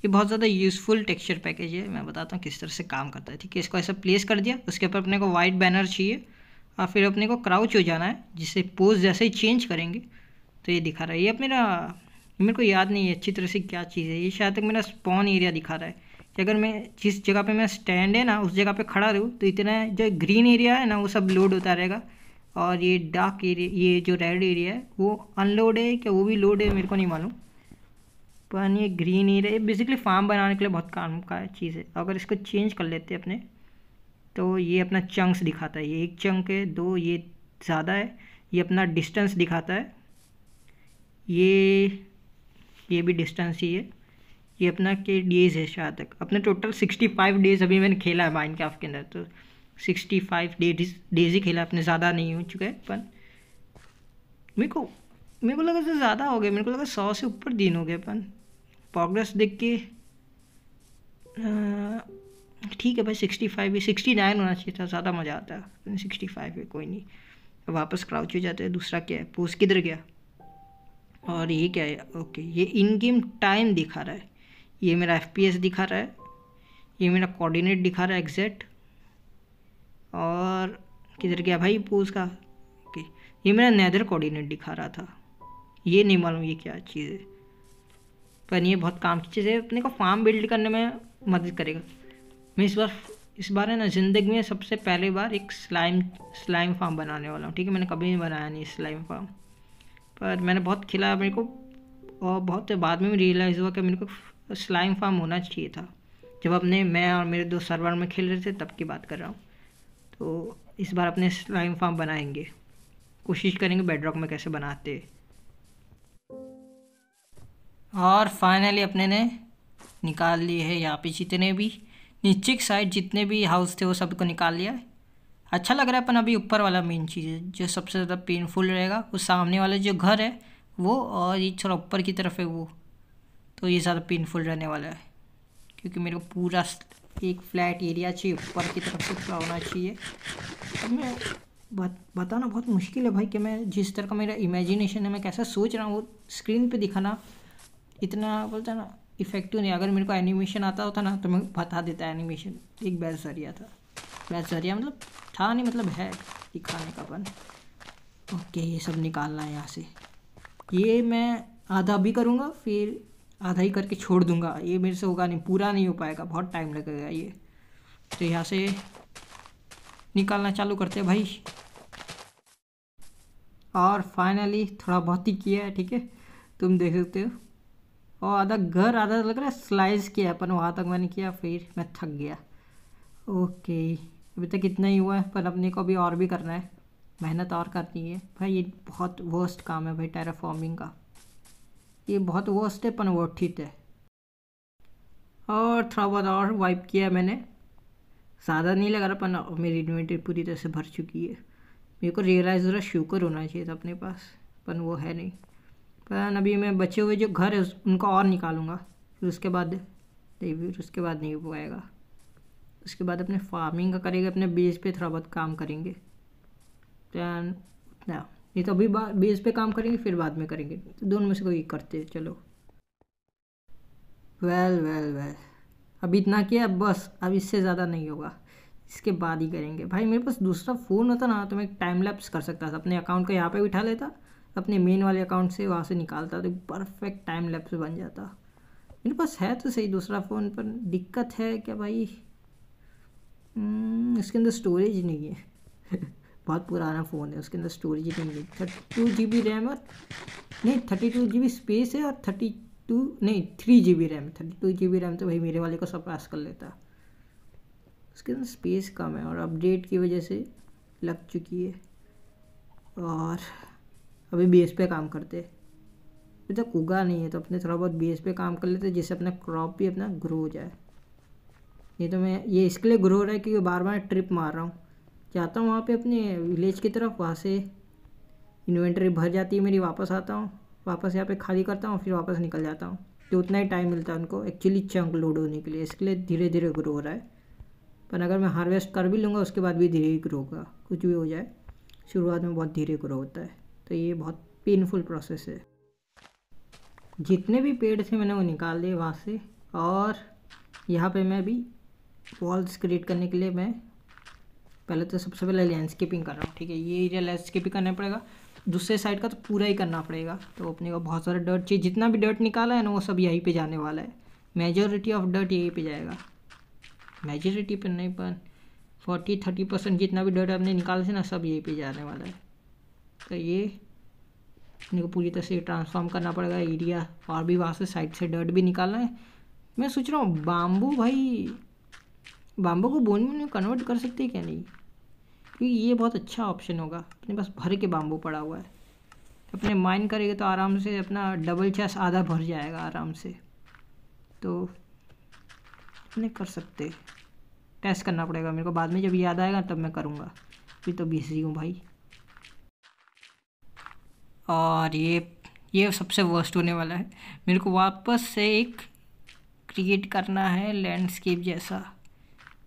ये बहुत ज़्यादा यूज़फुल टेक्सचर पैकेज है मैं बताता हूँ किस तरह से काम करता है ठीक है इसको ऐसा प्लेस कर दिया उसके ऊपर अपने को वाइट बैनर चाहिए और फिर अपने को क्राउच हो जाना है जिसे पोज जैसे ही चेंज करेंगे तो ये दिखा रहा है ये अब मेरा मेरे को याद नहीं है अच्छी तरह से क्या चीज़ है ये शायद तक मेरा स्पॉन एरिया दिखा रहा है कि अगर मैं जिस जगह पे मैं स्टैंड है ना उस जगह पे खड़ा रहूँ तो इतना जो ग्रीन एरिया है ना वो सब लोड होता रहेगा और ये डार्क एरिया ये जो रेड एरिया है वो अनलोड है क्या वो भी लोड है मेरे को नहीं मालूम पर ये ग्रीन एरिया ये बेसिकली फार्म बनाने के लिए बहुत काम का चीज़ है अगर इसको चेंज कर लेते अपने तो ये अपना चंक्स दिखाता है ये एक चंक है दो ये ज़्यादा है ये अपना डिस्टेंस दिखाता है ये ये भी डिस्टेंस ही है ये अपना के डेज है शायद तक अपने टोटल सिक्सटी फाइव डेज अभी मैंने खेला है माइंड के अंदर तो सिक्सटी फाइव डेज डेज ही खेला अपने ज़्यादा नहीं हो चुका है पर मेरे को मेरे को लगा ज़्यादा हो गया मेरे को लगा सौ से ऊपर दिन हो गए अपन प्रोग्रेस देख के ठीक है भाई सिक्सटी फाइव सिक्सटी नाइन होना चाहिए था ज़्यादा मज़ा आता है सिक्सटी फाइव है कोई नहीं वापस क्राउच हो जाता है दूसरा क्या है पोस्ट किधर गया और ये क्या है ओके ये इन गेम टाइम दिखा रहा है ये मेरा एफ दिखा रहा है ये मेरा कोऑर्डिनेट दिखा रहा है एग्जैक्ट और किधर गया भाई पोज का ओके ये मेरा नैदर कोऑर्डिनेट दिखा रहा था ये नहीं मालूम ये क्या चीज़ है पर ये बहुत काम की चीज़ है अपने को फार्म बिल्ड करने में मदद करेगा मैं इस बार इस बार है ना ज़िंदगी में सबसे पहले बार एक स्लाइम स्लाइम फार्म बनाने वाला हूँ ठीक है मैंने कभी नहीं बनाया नहीं स्लाइम फार्म पर मैंने बहुत खिलाया मेरे को और बहुत बाद में रियलाइज़ हुआ कि मेरे को और स्लाइम फार्म होना चाहिए था जब अपने मैं और मेरे दो सर्वर में खेल रहे थे तब की बात कर रहा हूँ तो इस बार अपने स्लाइम फार्म बनाएंगे कोशिश करेंगे बेडरॉक में कैसे बनाते और फाइनली अपने ने निकाल लिए है यहाँ पे जितने भी नीचे की साइड जितने भी हाउस थे वो सबको निकाल लिया है अच्छा लग रहा है अपन अभी ऊपर वाला मेन चीज़ है जो सबसे ज़्यादा पेनफुल रहेगा उस सामने वाला जो घर है वो और ये थोड़ा ऊपर की तरफ है वो तो ये ज़्यादा पेनफुल रहने वाला है क्योंकि मेरे को पूरा एक फ्लैट एरिया चाहिए ऊपर की तरफ से पूरा होना चाहिए अब मैं बत, बताना बहुत मुश्किल है भाई कि मैं जिस तरह का मेरा इमेजिनेशन है मैं कैसा सोच रहा हूँ वो स्क्रीन पे दिखाना इतना बोलता ना इफेक्टिव तो नहीं अगर मेरे को एनिमेशन आता होता ना तो मैं बता देता एनिमेशन एक बैस जरिया था बैस जरिया मतलब था नहीं मतलब है दिखाने का अपन ओके ये सब निकालना है यहाँ से ये मैं आधा भी करूँगा फिर आधा ही करके छोड़ दूंगा ये मेरे से होगा नहीं पूरा नहीं हो पाएगा बहुत टाइम लगेगा ये तो यहाँ से निकालना चालू करते हैं भाई और फाइनली थोड़ा बहुत ही किया है ठीक है तुम देख सकते हो और आधा घर आधा लग रहा है स्लाइस किया है पर वहाँ तक मैंने किया फिर मैं थक गया ओके अभी तक इतना ही हुआ है पर अपने को अभी और भी करना है मेहनत और करनी है भाई ये बहुत वर्स्ट काम है भाई टेराफॉर्मिंग का ये बहुत वोस्ट है ठीक है और थोड़ा बहुत और वाइप किया मैंने ज़्यादा नहीं लगा रहा पर मेरी इन्वेंट्री पूरी तरह से भर चुकी है मेरे को रियलाइज़ ज़रा शुक्र होना चाहिए था अपने पास पर वो है नहीं पर अभी मैं बचे हुए जो घर है उनको और निकालूंगा फिर उसके बाद नहीं फिर उसके बाद नहीं हो पाएगा उसके बाद अपने फार्मिंग का करेंगे अपने बेस पे थोड़ा बहुत काम करेंगे दैन नहीं तो अभी बेस पे काम करेंगे फिर बाद में करेंगे तो दोनों में से कोई करते चलो वेल वेल वेल अभी इतना किया बस अब इससे ज़्यादा नहीं होगा इसके बाद ही करेंगे भाई मेरे पास दूसरा फ़ोन होता ना तो मैं टाइम लैप्स कर सकता था अपने अकाउंट का यहाँ पे बिठा लेता अपने मेन वाले अकाउंट से वहाँ से निकालता तो परफेक्ट टाइम लैप्स बन जाता मेरे पास है तो सही दूसरा फ़ोन पर दिक्कत है क्या भाई हम्म, इसके अंदर स्टोरेज नहीं है बहुत पुराना फ़ोन है उसके अंदर स्टोरेज नहीं है thirty two G B RAM और नहीं thirty two G B space है और थर्टी टू नहीं three G B RAM thirty two G B RAM तो भाई मेरे वाले को सपास कर लेता उसके अंदर स्पेस कम है और अपडेट की वजह से लग चुकी है और अभी बेस पे काम करते अभी तक उगा नहीं है तो अपने थोड़ा बहुत बेस पे काम कर लेते हैं जिससे अपना क्रॉप भी अपना ग्रो हो जाए ये तो मैं ये इसके लिए ग्रो हो रहा है क्योंकि बार बार ट्रिप मार रहा हूँ जाता हूँ वहाँ पे अपने विलेज की तरफ वहाँ से इन्वेंट्री भर जाती है मेरी वापस आता हूँ वापस यहाँ पे खाली करता हूँ फिर वापस निकल जाता हूँ तो उतना ही टाइम मिलता है उनको एक्चुअली चंक लोड होने के लिए इसके लिए धीरे धीरे ग्रो हो रहा है पर अगर मैं हार्वेस्ट कर भी लूँगा उसके बाद भी धीरे ही ग्रो होगा कुछ भी हो जाए शुरुआत में बहुत धीरे ग्रो होता है तो ये बहुत पेनफुल प्रोसेस है जितने भी पेड़ थे मैंने वो निकाल दिए वहाँ से और यहाँ पर मैं भी वॉल्स क्रिएट करने के लिए मैं पहले तो सबसे पहले लैंडस्केपिंग कर रहा हूँ ठीक है ये एरिया लैंडस्केपिंग करना पड़ेगा दूसरे साइड का तो पूरा ही करना पड़ेगा तो अपने को बहुत सारा डर्ट चाहिए जितना भी डर्ट निकाला है ना वो सब यहीं पे जाने वाला है मेजोरिटी ऑफ डर्ट यहीं पे जाएगा मेजोरिटी पर नहीं पर फोर्टी थर्टी परसेंट जितना भी डर्ट आपने निकाला है ना सब यहीं पे जाने वाला है तो ये अपने को पूरी तरह से ट्रांसफॉर्म करना पड़ेगा एरिया और भी वहाँ से साइड से डर्ट भी निकालना है मैं सोच रहा हूँ बाम्बू भाई बाम्बू को बोन में कन्वर्ट कर सकते क्या नहीं क्योंकि ये बहुत अच्छा ऑप्शन होगा अपने पास भर के बाम्बू पड़ा हुआ है अपने माइन करेंगे तो आराम से अपना डबल चेस आधा भर जाएगा आराम से तो अपने कर सकते टेस्ट करना पड़ेगा मेरे को बाद में जब याद आएगा तब मैं करूँगा फिर तो बिजी हूँ भाई और ये ये सबसे वर्स्ट होने वाला है मेरे को वापस से एक क्रिएट करना है लैंडस्केप जैसा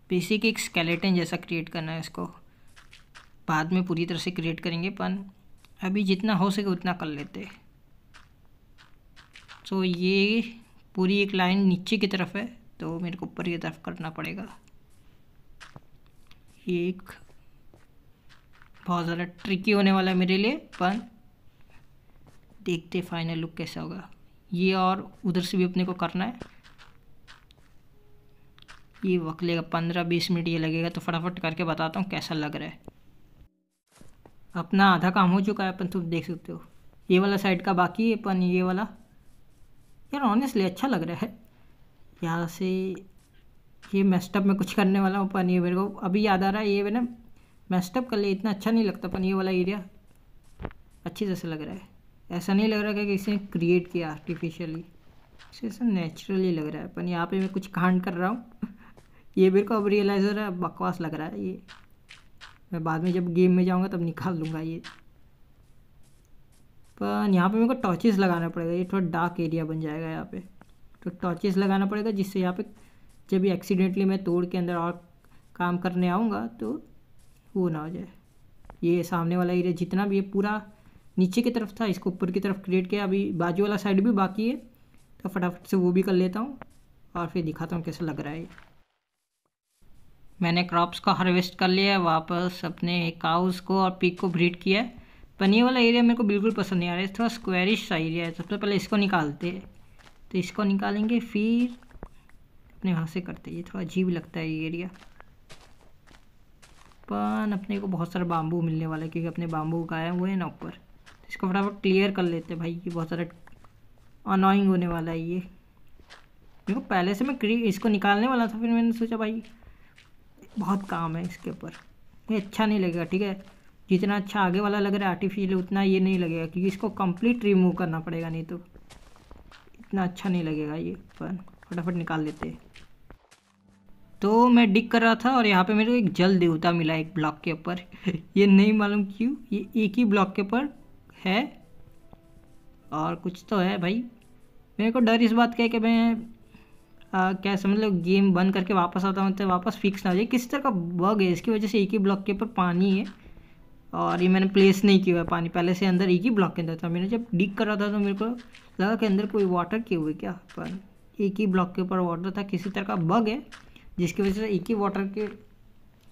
बेसिक एक स्केलेटन जैसा क्रिएट करना है इसको बाद में पूरी तरह से क्रिएट करेंगे पन अभी जितना हो सके उतना कर लेते हैं तो ये पूरी एक लाइन नीचे की तरफ है तो मेरे को ऊपर की तरफ करना पड़ेगा ये एक बहुत ज़्यादा ट्रिकी होने वाला है मेरे लिए पर देखते फाइनल लुक कैसा होगा ये और उधर से भी अपने को करना है ये वक्त लेगा पंद्रह बीस मिनट ये लगेगा तो फटाफट करके बताता हूँ कैसा लग रहा है अपना आधा काम हो चुका है अपन तुम तो देख सकते हो ये वाला साइड का बाकी है अपन ये वाला यार ऑनेस्टली अच्छा लग रहा है यहाँ से ये मेस्टअप में कुछ करने वाला हूँ अपन ये मेरे को अभी याद आ रहा है ये मैंने मेस्टअप कर लिया इतना अच्छा नहीं लगता अपन ये वाला एरिया अच्छी तरह से लग रहा है ऐसा नहीं लग रहा कि किसी ने क्रिएट किया आर्टिफिशियली ऐसा नेचुरली लग रहा है अपन यहाँ पे मैं कुछ कांड कर रहा हूँ ये मेरे को अब रियलाइज हो रहा है बकवास लग रहा है ये मैं बाद में जब गेम में जाऊँगा तब निकाल लूँगा ये पर यहाँ पे मेरे को टॉर्चेस लगाना पड़ेगा ये थोड़ा डार्क एरिया बन जाएगा यहाँ पे तो टॉर्चेस लगाना पड़ेगा जिससे यहाँ पे जब भी एक्सीडेंटली मैं तोड़ के अंदर और काम करने आऊँगा तो वो ना हो जाए ये सामने वाला एरिया जितना भी है पूरा नीचे की तरफ था इसको ऊपर की तरफ क्रिएट किया अभी बाजू वाला साइड भी बाकी है तो फटाफट से वो भी कर लेता हूँ और फिर दिखाता हूँ कैसा लग रहा है ये मैंने क्रॉप्स को हार्वेस्ट कर लिया है वापस अपने काउस को और पीक को ब्रीड किया है पनी वाला एरिया मेरे को बिल्कुल पसंद नहीं आ रहा है थोड़ा स्क्वेरिश सा एरिया है तो सबसे पहले इसको निकालते हैं तो इसको निकालेंगे फिर अपने वहाँ से करते ये थोड़ा अजीब लगता है ये एरिया पन अपने को बहुत सारा बाम्बू मिलने वाला है क्योंकि अपने बाम्बू उगाए हुए हैं ना ऊपर तो इसको फटाफट क्लियर कर लेते हैं भाई ये बहुत सारा अनोइंग होने वाला है ये देखो पहले से मैं इसको निकालने वाला था फिर मैंने सोचा भाई बहुत काम है इसके ऊपर ये अच्छा नहीं लगेगा ठीक है जितना अच्छा आगे वाला लग रहा है आर्टिफिशियल उतना ये नहीं लगेगा क्योंकि इसको कंप्लीट रिमूव करना पड़ेगा नहीं तो इतना अच्छा नहीं लगेगा ये पर फटाफट निकाल लेते हैं तो मैं डिक कर रहा था और यहाँ पे मेरे को एक जल देवता मिला एक ब्लॉक के ऊपर ये नहीं मालूम क्यों ये एक ही ब्लॉक के ऊपर है और कुछ तो है भाई मेरे को डर इस बात का है कि मैं क्या समझ लो गेम बंद करके वापस आता हूँ तो वापस फिक्स ना हो जाए किसी तरह का बग है इसकी वजह से एक ही ब्लॉक के ऊपर पानी है और ये मैंने प्लेस नहीं किया है पानी पहले से अंदर एक ही ब्लॉक के अंदर था मैंने जब डिग कर रहा था तो मेरे को लगा कि अंदर कोई वाटर के हुए क्या पर एक ही ब्लॉक के ऊपर वाटर था किसी तरह का बग है जिसकी वजह से एक ही वाटर के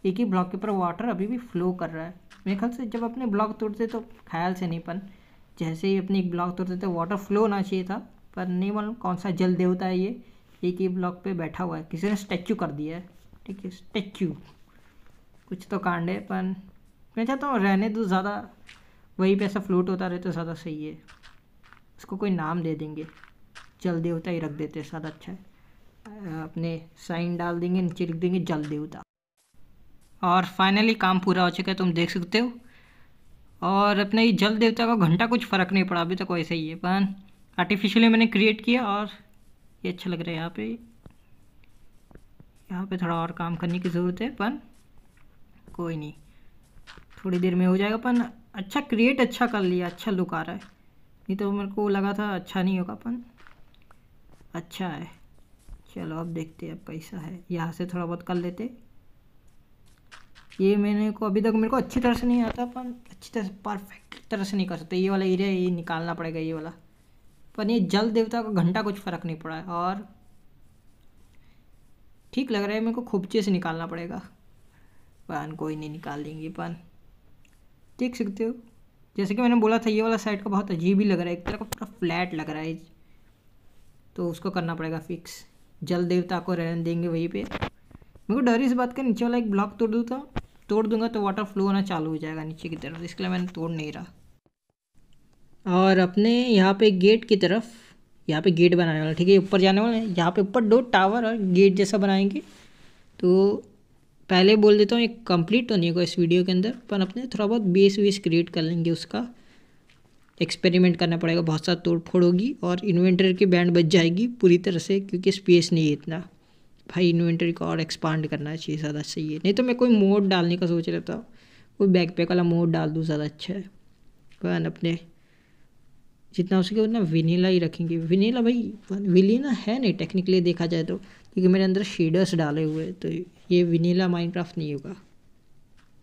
एक ही ब्लॉक के ऊपर वाटर अभी भी फ्लो कर रहा है मेरे ख्याल से जब अपने ब्लॉक तोड़ते तो ख्याल से नहीं पन जैसे ही अपने एक ब्लॉक तोड़ते तो वाटर फ्लो होना चाहिए था पर नहीं मालूम कौन सा जल देवता है ये एक ही ब्लॉक पे बैठा हुआ है किसी ने स्टैचू कर दिया है ठीक है स्टैचू कुछ तो कांड है पर मैं चाहता हूँ रहने तो ज़्यादा वही पे ऐसा फ्लूट होता रहे तो ज़्यादा सही है उसको कोई नाम दे देंगे जल देवता ही रख देते हैं ज़्यादा अच्छा है अपने साइन डाल देंगे नीचे लिख देंगे जल देवता और फाइनली काम पूरा हो चुका है तुम देख सकते हो और अपने ये जल देवता का घंटा कुछ फ़र्क नहीं पड़ा अभी तक तो वैसे ही है पर आर्टिफिशियली मैंने क्रिएट किया और ये अच्छा लग रहा है यहाँ पे यहाँ पे थोड़ा और काम करने की ज़रूरत है पर कोई नहीं थोड़ी देर में हो जाएगा पर अच्छा क्रिएट अच्छा कर लिया अच्छा लुक आ रहा है नहीं तो मेरे को लगा था अच्छा नहीं होगा पन अच्छा है चलो अब देखते हैं अब कैसा है यहाँ से थोड़ा बहुत कर लेते ये मैंने को अभी तक मेरे को अच्छी तरह से नहीं आता पन अच्छी तरह से परफेक्ट तरह से नहीं कर सकते ये वाला एरिया ये निकालना पड़ेगा ये वाला पर ये जल देवता का घंटा कुछ फ़र्क नहीं पड़ा है और ठीक लग रहा है मेरे को खूबचे से निकालना पड़ेगा पान कोई नहीं निकाल देंगे पान देख सकते हो जैसे कि मैंने बोला था ये वाला साइड का बहुत अजीब ही लग रहा है एक तरह का पूरा फ्लैट लग रहा है तो उसको करना पड़ेगा फिक्स जल देवता को रहने देंगे वहीं पे मेरे को डर इस बात का नीचे वाला एक ब्लॉक तोड़ दूँ तो, तोड़ दूंगा तो वाटर फ्लो होना चालू हो जाएगा नीचे की तरफ इसके लिए मैंने तोड़ नहीं रहा और अपने यहाँ पे गेट की तरफ यहाँ पे गेट बनाने वाला ठीक है ऊपर जाने वाले हैं यहाँ पे ऊपर दो टावर और गेट जैसा बनाएंगे तो पहले बोल देता हूँ एक कंप्लीट तो नहीं होगा इस वीडियो के अंदर पर अपने थोड़ा बहुत बेस वेस क्रिएट कर लेंगे उसका एक्सपेरिमेंट करना पड़ेगा बहुत सारा तोड़ फोड़ होगी और इन्वेंटर की बैंड बच जाएगी पूरी तरह से क्योंकि स्पेस नहीं है इतना भाई इन्वेंटरी को और एक्सपांड करना चाहिए ज़्यादा सही है नहीं तो मैं कोई मोड डालने का सोच रहा था कोई बैकपैक वाला मोड डाल दूँ ज़्यादा अच्छा है अपने जितना हो सके उतना विनीला ही रखेंगे विनीला भाई विलीना है नहीं टेक्निकली देखा जाए तो क्योंकि मेरे अंदर शेडर्स डाले हुए तो ये विनीला माइनक्राफ्ट नहीं होगा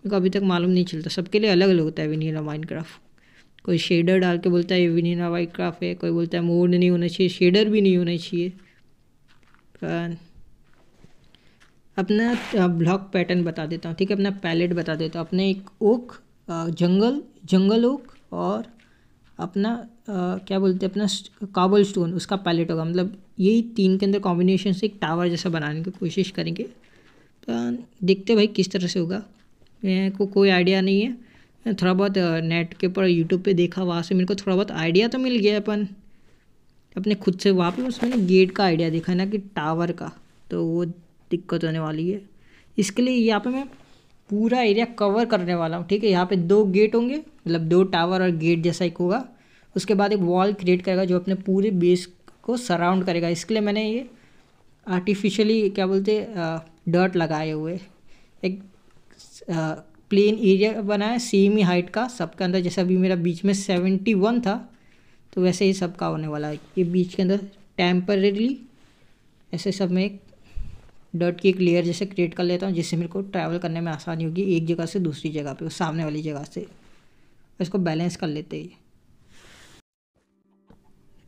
मेरे अभी तक मालूम नहीं चलता सबके लिए अलग अलग होता है विनीला माइनक्राफ्ट कोई शेडर डाल के बोलता है ये विनीला माइनक्राफ्ट है कोई बोलता है मोड नहीं होना चाहिए शेडर भी नहीं होना चाहिए अपना ब्लॉक पैटर्न बता देता हूँ ठीक है अपना पैलेट बता देता हूँ अपने एक ओक जंगल जंगल ओक और अपना क्या बोलते हैं अपना काबल स्टोन उसका पैलेट होगा मतलब यही तीन के अंदर कॉम्बिनेशन से एक टावर जैसा बनाने की कोशिश करेंगे तो देखते भाई किस तरह से होगा मेरे को कोई आइडिया नहीं है थोड़ा बहुत नेट के ऊपर यूट्यूब पे देखा वहाँ से मेरे को थोड़ा बहुत आइडिया तो मिल गया अपन अपने खुद से वहाँ पर उसमें गेट का आइडिया देखा ना कि टावर का तो वो दिक्कत होने वाली है इसके लिए यहाँ पे मैं पूरा एरिया कवर करने वाला हूँ ठीक है यहाँ पे दो गेट होंगे मतलब दो टावर और गेट जैसा एक होगा उसके बाद एक वॉल क्रिएट करेगा जो अपने पूरे बेस को सराउंड करेगा इसके लिए मैंने ये आर्टिफिशियली क्या बोलते डर्ट लगाए हुए एक प्लेन एरिया बनाया सेम ही हाइट का सबके अंदर जैसा अभी मेरा बीच में सेवेंटी वन था तो वैसे ही सबका होने वाला है ये बीच के अंदर टेम्परेली ऐसे सब में एक डर्ट की एक लेयर जैसे क्रिएट कर लेता हूँ जिससे मेरे को ट्रैवल करने में आसानी होगी एक जगह से दूसरी जगह पे सामने वाली जगह से इसको बैलेंस कर लेते हैं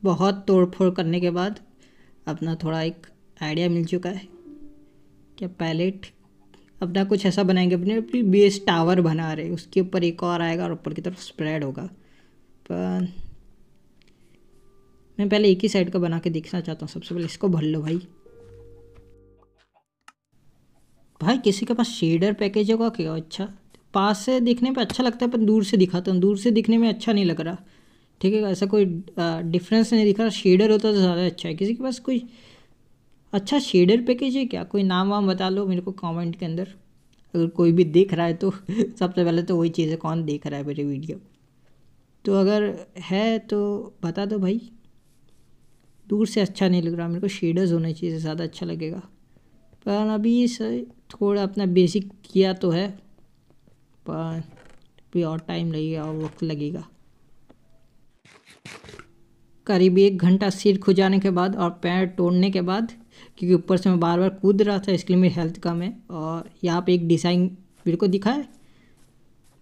बहुत तोड़ फोड़ करने के बाद अपना थोड़ा एक आइडिया मिल चुका है क्या पैलेट अपना कुछ ऐसा बनाएंगे अपने बेस टावर बना रहे उसके ऊपर एक और आएगा और ऊपर की तरफ स्प्रेड होगा पर मैं पहले एक ही साइड का बना के देखना चाहता हूँ सबसे पहले इसको भर लो भाई भाई किसी के पास शेडर पैकेज होगा क्या अच्छा पास से देखने पे अच्छा लगता है पर दूर से दिखाता हूँ दूर से दिखने में अच्छा नहीं लग रहा ठीक है ऐसा कोई डिफरेंस नहीं दिख रहा शेडर होता तो ज़्यादा अच्छा है किसी के पास कोई अच्छा शेडर पैकेज है क्या कोई नाम वाम बता लो मेरे को कमेंट के अंदर अगर कोई भी देख रहा है तो सबसे पहले तो वही चीज़ है कौन देख रहा है मेरी वीडियो तो अगर है तो बता दो भाई दूर से अच्छा नहीं लग रहा मेरे को शेडर्स होने चाहिए ज़्यादा अच्छा लगेगा पर अभी सर थोड़ा अपना बेसिक किया तो है पर भी और टाइम लगेगा और वक्त लगेगा करीब एक घंटा सिर खुजाने के बाद और पैर तोड़ने के बाद क्योंकि ऊपर से मैं बार बार कूद रहा था इसके लिए मेरी हेल्थ कम है और यहाँ पे एक डिजाइन मेरे को दिखा है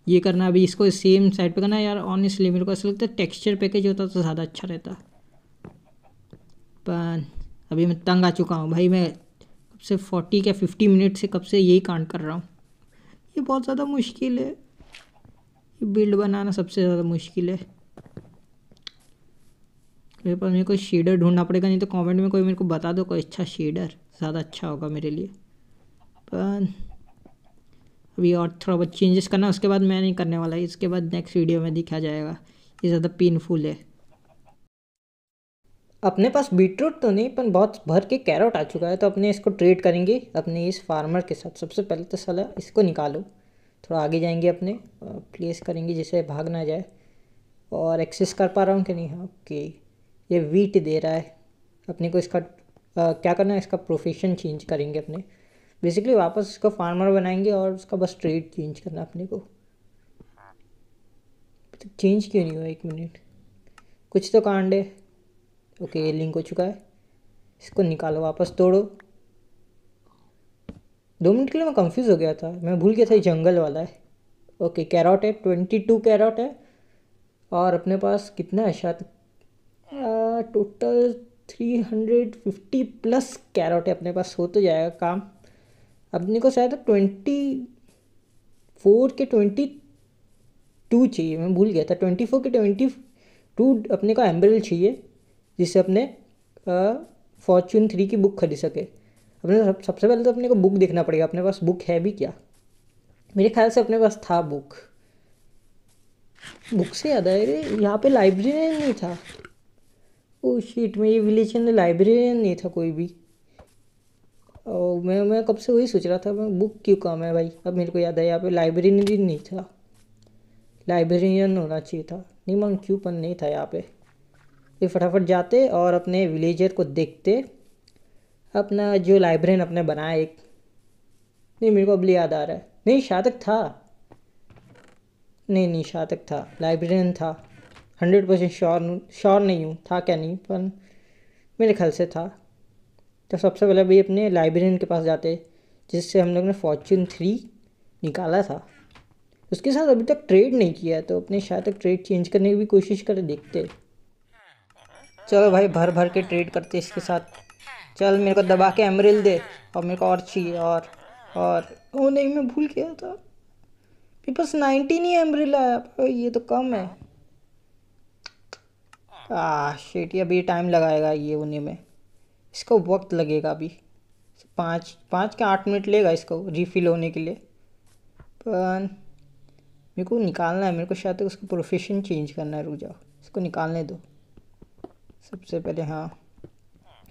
ये करना अभी इसको सेम साइड पे करना है यार ऑनेस्टली मेरे को ऐसा लगता है टेक्सचर पैकेज होता तो ज़्यादा अच्छा रहता पर अभी मैं तंग आ चुका हूँ भाई मैं कब से फोर्टी या फिफ्टी मिनट से कब से यही कांड कर रहा हूँ ये बहुत ज़्यादा मुश्किल है ये बिल्ड बनाना सबसे ज़्यादा मुश्किल है मेरे पास मेरे को शेडर ढूंढना पड़ेगा नहीं तो कमेंट में कोई मेरे को बता दो कोई अच्छा शेडर ज़्यादा अच्छा होगा मेरे लिए पर अभी और थोड़ा बहुत चेंजेस करना उसके बाद मैं नहीं करने वाला इसके बाद नेक्स्ट वीडियो में दिखा जाएगा ये ज़्यादा पेनफुल है अपने पास बीटरूट तो नहीं पर बहुत भर के कैरेट आ चुका है तो अपने इसको ट्रेड करेंगे अपने इस फार्मर के साथ सबसे पहले तो सला इसको निकालो थोड़ा आगे जाएंगे अपने प्लेस करेंगे जिसे भाग ना जाए और एक्सेस कर पा रहा हूँ कि नहीं ओके ये वीट दे रहा है अपने को इसका आ, क्या करना है इसका प्रोफेशन चेंज करेंगे अपने बेसिकली वापस इसको फार्मर बनाएंगे और उसका बस ट्रेड चेंज करना अपने को तो मतलब चेंज क्यों नहीं हुआ एक मिनट कुछ तो कांड है ओके ये लिंक हो चुका है इसको निकालो वापस तोड़ो दो मिनट के लिए मैं कंफ्यूज हो गया था मैं भूल गया था ये जंगल वाला है ओके कैरोट है ट्वेंटी टू कैरोट है और अपने पास कितना है शायद total three hundred fifty plus carrot है अपने पास हो तो जाएगा काम अपने को शायद ट्वेंटी फोर के ट्वेंटी टू चाहिए मैं भूल गया था ट्वेंटी फोर के ट्वेंटी टू अपने को एम्ब्रेल चाहिए जिससे अपने फॉर्चून थ्री की बुक खरीद सके अपने सबसे पहले तो अपने को बुक देखना पड़ेगा अपने पास बुक है भी क्या मेरे ख्याल से अपने पास था बुक बुक से याद आए यहाँ पे लाइब्रेरी नहीं था ओ शीट में ये विलेज चंद लाइब्रेरियन नहीं था कोई भी और मैं मैं कब से वही सोच रहा था मैं बुक क्यों काम है भाई अब मेरे को याद है यहाँ पे लाइब्रेरियन नहीं था लाइब्रेरियन होना चाहिए था नहीं मान क्यों पन नहीं था यहाँ पे ये फटाफट जाते और अपने विलेजर को देखते अपना जो लाइब्रेरियन अपने बनाया एक नहीं मेरे को अब याद आ रहा है नहीं शातक था नहीं नहीं शातक था लाइब्रेरियन था हंड्रेड परसेंट श्योर श्योर नहीं हूँ था क्या नहीं पर मेरे ख्याल से था तो सबसे पहले भाई अपने लाइब्रेरियन के पास जाते जिससे हम लोग ने फॉर्चून थ्री निकाला था उसके साथ अभी तक ट्रेड नहीं किया है तो अपने शायद तक ट्रेड चेंज करने की भी कोशिश करें देखते चलो भाई भर भर के ट्रेड करते इसके साथ चल मेरे को दबा के एमरिल दे और मेरे को और चाहिए और और ओ नहीं मैं भूल गया था मेरे पास नाइनटीन ही एमरिल आया ये तो कम है आ शेट ये अभी टाइम लगाएगा ये होने में इसको वक्त लगेगा अभी पाँच पाँच के आठ मिनट लेगा इसको रिफ़िल होने के लिए पर मेरे को निकालना है मेरे को शायद उसको प्रोफेशन चेंज करना है रुक जाओ इसको निकालने दो सबसे पहले हाँ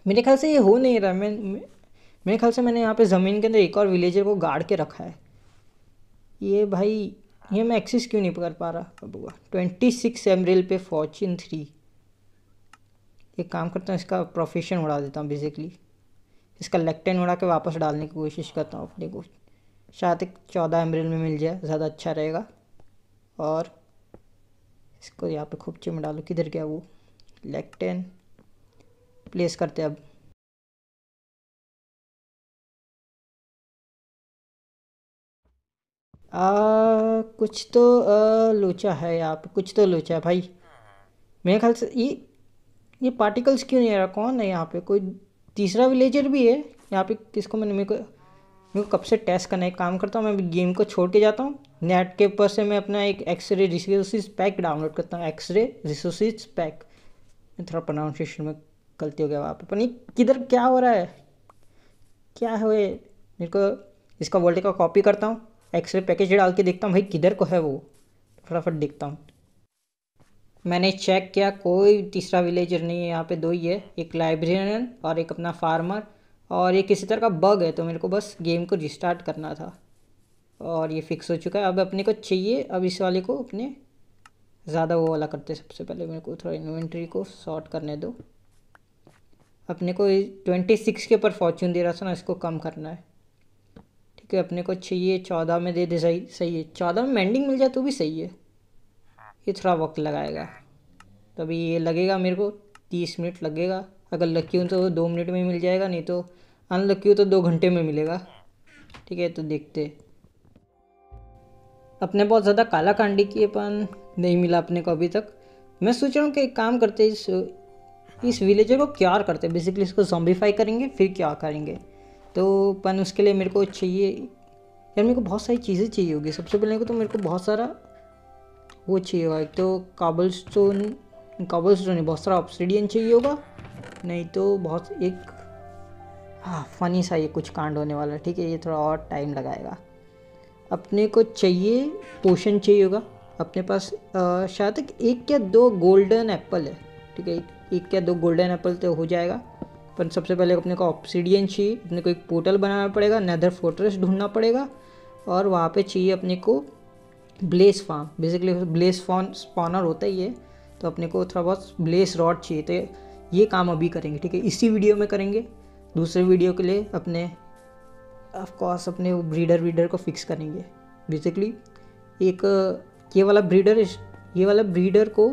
मेरे ख्याल से ये हो नहीं रहा मैं मेरे ख्याल से मैंने यहाँ पे ज़मीन के अंदर एक और विलेजर को गाड़ के रखा है ये भाई ये मैं एक्सेस क्यों नहीं कर पा रहा अब हुआ ट्वेंटी सिक्स एमरेल पे फॉर्चून थ्री एक काम करता हूँ इसका प्रोफेशन उड़ा देता हूँ बेसिकली इसका लेक्टेन उड़ा के वापस डालने की कोशिश करता हूँ अपने को शायद एक चौदह एमरिल में मिल जाए ज़्यादा अच्छा रहेगा और इसको यहाँ पे खूब में डालो किधर गया वो लेक्टेन प्लेस करते अब आ, कुछ तो आ, लोचा है यहाँ पे कुछ तो लोचा है भाई मेरे ख्याल से ये ये पार्टिकल्स क्यों नहीं आ रहा कौन है यहाँ पे कोई तीसरा विलेजर भी है यहाँ पे किसको मैंने मेरे को मेरे को कब से टेस्ट करना है काम करता हूँ मैं अभी गेम को छोड़ के जाता हूँ नेट के ऊपर से मैं अपना एक एक्सरे रिसोर्सिस पैक डाउनलोड करता हूँ एक्सरे रिसोर्सिस पैक थोड़ा प्रोनाउंसिएशन में गलती हो गया वहाँ पर नहीं किधर क्या हो रहा है क्या है मेरे को इसका वोल्टे का कॉपी करता हूँ एक्सरे पैकेज डाल के देखता हूँ भाई किधर को है वो फटाफट देखता हूँ मैंने चेक किया कोई तीसरा विलेजर नहीं है यहाँ पे दो ही है एक लाइब्रेरियन और एक अपना फार्मर और ये किसी तरह का बग है तो मेरे को बस गेम को रिस्टार्ट करना था और ये फिक्स हो चुका है अब अपने को चाहिए अब इस वाले को अपने ज़्यादा वो वाला करते सबसे पहले मेरे को थोड़ा इन्वेंट्री को शॉर्ट करने दो अपने को ट्वेंटी सिक्स के ऊपर फॉर्चून दे रहा था ना इसको कम करना है ठीक है अपने को चाहिए चौदह में दे दे सही सही है चौदह में मेंडिंग मिल जाए तो भी सही है ये थोड़ा वक्त लगाएगा तो अभी ये लगेगा मेरे को तीस मिनट लगेगा अगर लकी हूँ तो दो मिनट में मिल जाएगा नहीं तो अनलक्की हो तो दो घंटे में मिलेगा ठीक है तो देखते अपने बहुत ज़्यादा काला कांडी की अपन नहीं मिला अपने को अभी तक मैं सोच रहा हूँ कि एक काम करते इस इस विलेजर को क्यार करते बेसिकली इसको जॉम्बीफाई करेंगे फिर क्या करेंगे तो पन उसके लिए मेरे को चाहिए यार मेरे को बहुत सारी चीज़ें चाहिए होगी सबसे पहले को तो मेरे को बहुत सारा वो चाहिए भाई तो काबल स्टोन काबल स्टोन बहुत सारा ऑप्सीडियन चाहिए होगा नहीं तो बहुत एक हाँ फनी सा ये कुछ कांड होने वाला है ठीक है ये थोड़ा और टाइम लगाएगा अपने को चाहिए पोशन चाहिए होगा अपने पास शायद तक एक या दो गोल्डन एप्पल है ठीक है एक या दो गोल्डन एप्पल तो हो जाएगा पर सबसे पहले अपने को ऑप्सीडियन चाहिए अपने को एक पोर्टल बनाना पड़ेगा नैदर फोर्ट्रेस ढूंढना पड़ेगा और वहाँ पे चाहिए अपने को blaze farm basically blaze form spawner होता ही है तो अपने को थोड़ा बहुत ब्लेस रॉड चाहिए तो ये काम अभी करेंगे ठीक है इसी वीडियो में करेंगे दूसरे वीडियो के लिए अपने ऑफकोर्स अपने ब्रीडर ब्रीडर को फिक्स करेंगे बेसिकली एक ये वाला ब्रीडर ये वाला ब्रीडर को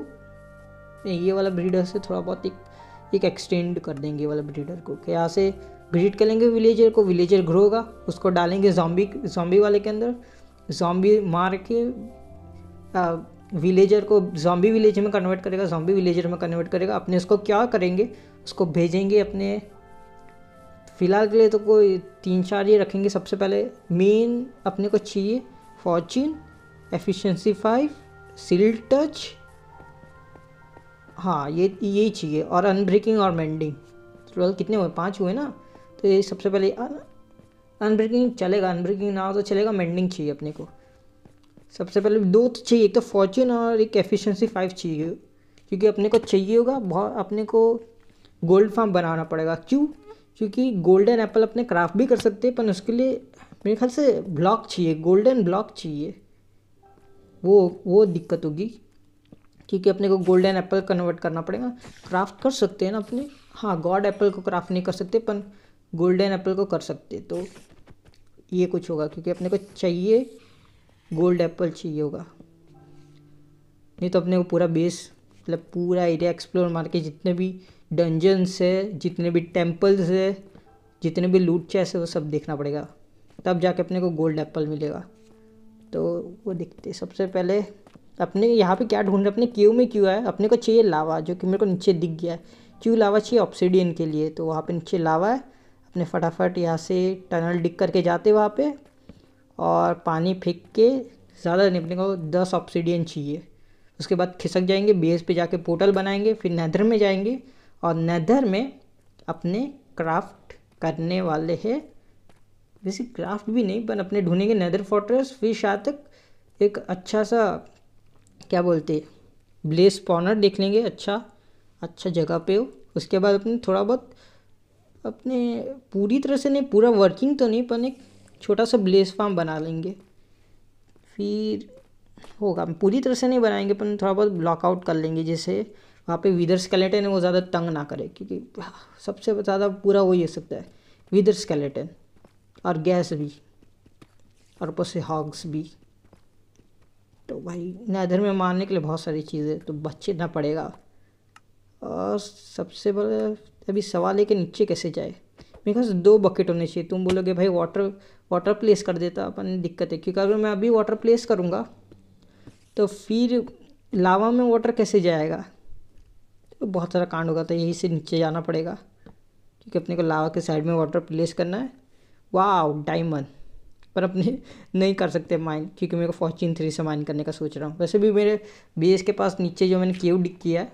ये वाला ब्रीडर से थोड़ा बहुत एक एक एक्सटेंड कर देंगे ये वाला ब्रीडर को कि यहाँ से ब्रीड करेंगे विलेजर को विलेजर ग्रो होगा उसको डालेंगे जॉम्बी जॉम्बी वाले के अंदर जॉम्बी मार के विलेजर को जॉम्बी विलेज में कन्वर्ट करेगा जॉम्बी विलेजर में कन्वर्ट करेगा अपने उसको क्या करेंगे उसको भेजेंगे अपने फ़िलहाल के लिए तो कोई तीन चार ये रखेंगे सबसे पहले मेन अपने को चाहिए fortune efficiency five silk touch हाँ ये यही चाहिए और अनब्रेकिंग और मेंडिंग तो ट्वेल्व कितने हुए पाँच हुए ना तो ये सबसे पहले अनब्रेकिंग चलेगा अनब्रेकिंग ना हो तो चलेगा मेंडिंग चाहिए अपने को सबसे पहले दो तो चाहिए एक तो फॉर्चून और एक एफिशिएंसी फाइव चाहिए क्योंकि अपने को चाहिए होगा बहुत अपने को गोल्ड फार्म बनाना पड़ेगा क्यों क्योंकि गोल्डन एप्पल अपने क्राफ्ट भी कर सकते हैं पर उसके लिए मेरे ख्याल से ब्लॉक चाहिए गोल्डन ब्लॉक चाहिए वो वो दिक्कत होगी क्योंकि अपने को गोल्डन एप्पल कन्वर्ट करना पड़ेगा क्राफ्ट कर सकते हैं ना अपने हाँ गॉड एप्पल को क्राफ्ट नहीं कर सकते पर गोल्डन एप्पल को कर सकते तो ये कुछ होगा क्योंकि अपने को चाहिए गोल्ड एप्पल चाहिए होगा नहीं तो अपने को पूरा बेस मतलब पूरा एरिया एक्सप्लोर मार के जितने भी डंजन्स है जितने भी टेम्पल्स है जितने भी लूट चैस है वो सब देखना पड़ेगा तब जाके अपने को गोल्ड एप्पल मिलेगा तो वो देखते सबसे पहले अपने यहाँ पे क्या ढूंढ रहे अपने क्यों में क्यों है अपने को चाहिए लावा जो कि मेरे को नीचे दिख गया है क्यों लावा चाहिए ऑप्सीडियन के लिए तो वहाँ पे नीचे लावा है अपने फटाफट यहाँ से टनल डिग करके जाते वहाँ पे और पानी फेंक के ज़्यादा निपने को दस ऑप्सीडियन चाहिए उसके बाद खिसक जाएंगे बेस पे जाके पोर्टल बनाएंगे फिर नैदर में जाएंगे और नैदर में अपने क्राफ्ट करने वाले हैं वैसे क्राफ्ट भी नहीं पर अपने ढूंढेंगे नैदर फोर्ट्रेस फिर शायद तक एक अच्छा सा क्या बोलते ब्लेस पॉनर देख लेंगे अच्छा अच्छा जगह पे हो उसके बाद अपने थोड़ा बहुत अपने पूरी तरह से नहीं पूरा वर्किंग तो नहीं पर एक छोटा सा ब्लेस फार्म बना लेंगे फिर होगा पूरी तरह से नहीं बनाएंगे पर थोड़ा बहुत ब्लॉकआउट कर लेंगे जैसे वहाँ पे विदर स्केलेटन है वो ज़्यादा तंग ना करे क्योंकि सबसे ज़्यादा पूरा वही हो सकता है विदर स्केलेटन और गैस भी और ऊपर से हॉग्स भी तो भाई नैदर में मारने के लिए बहुत सारी चीज़ें तो बच्चे ना पड़ेगा और सबसे बड़ा अभी सवाल है कि नीचे कैसे जाए बिकॉज दो बकेट होने चाहिए तुम बोलोगे भाई वाटर वाटर प्लेस कर देता अपन दिक्कत है क्योंकि अगर मैं अभी वाटर प्लेस करूँगा तो फिर लावा में वाटर कैसे जाएगा तो बहुत सारा कांड होगा तो यहीं से नीचे जाना पड़ेगा क्योंकि अपने को लावा के साइड में वाटर प्लेस करना है वाह डायमंड पर अपने नहीं कर सकते माइन क्योंकि मेरे को फॉर्चून थ्री से माइन करने का सोच रहा हूँ वैसे भी मेरे बेस के पास नीचे जो मैंने केव डिक किया है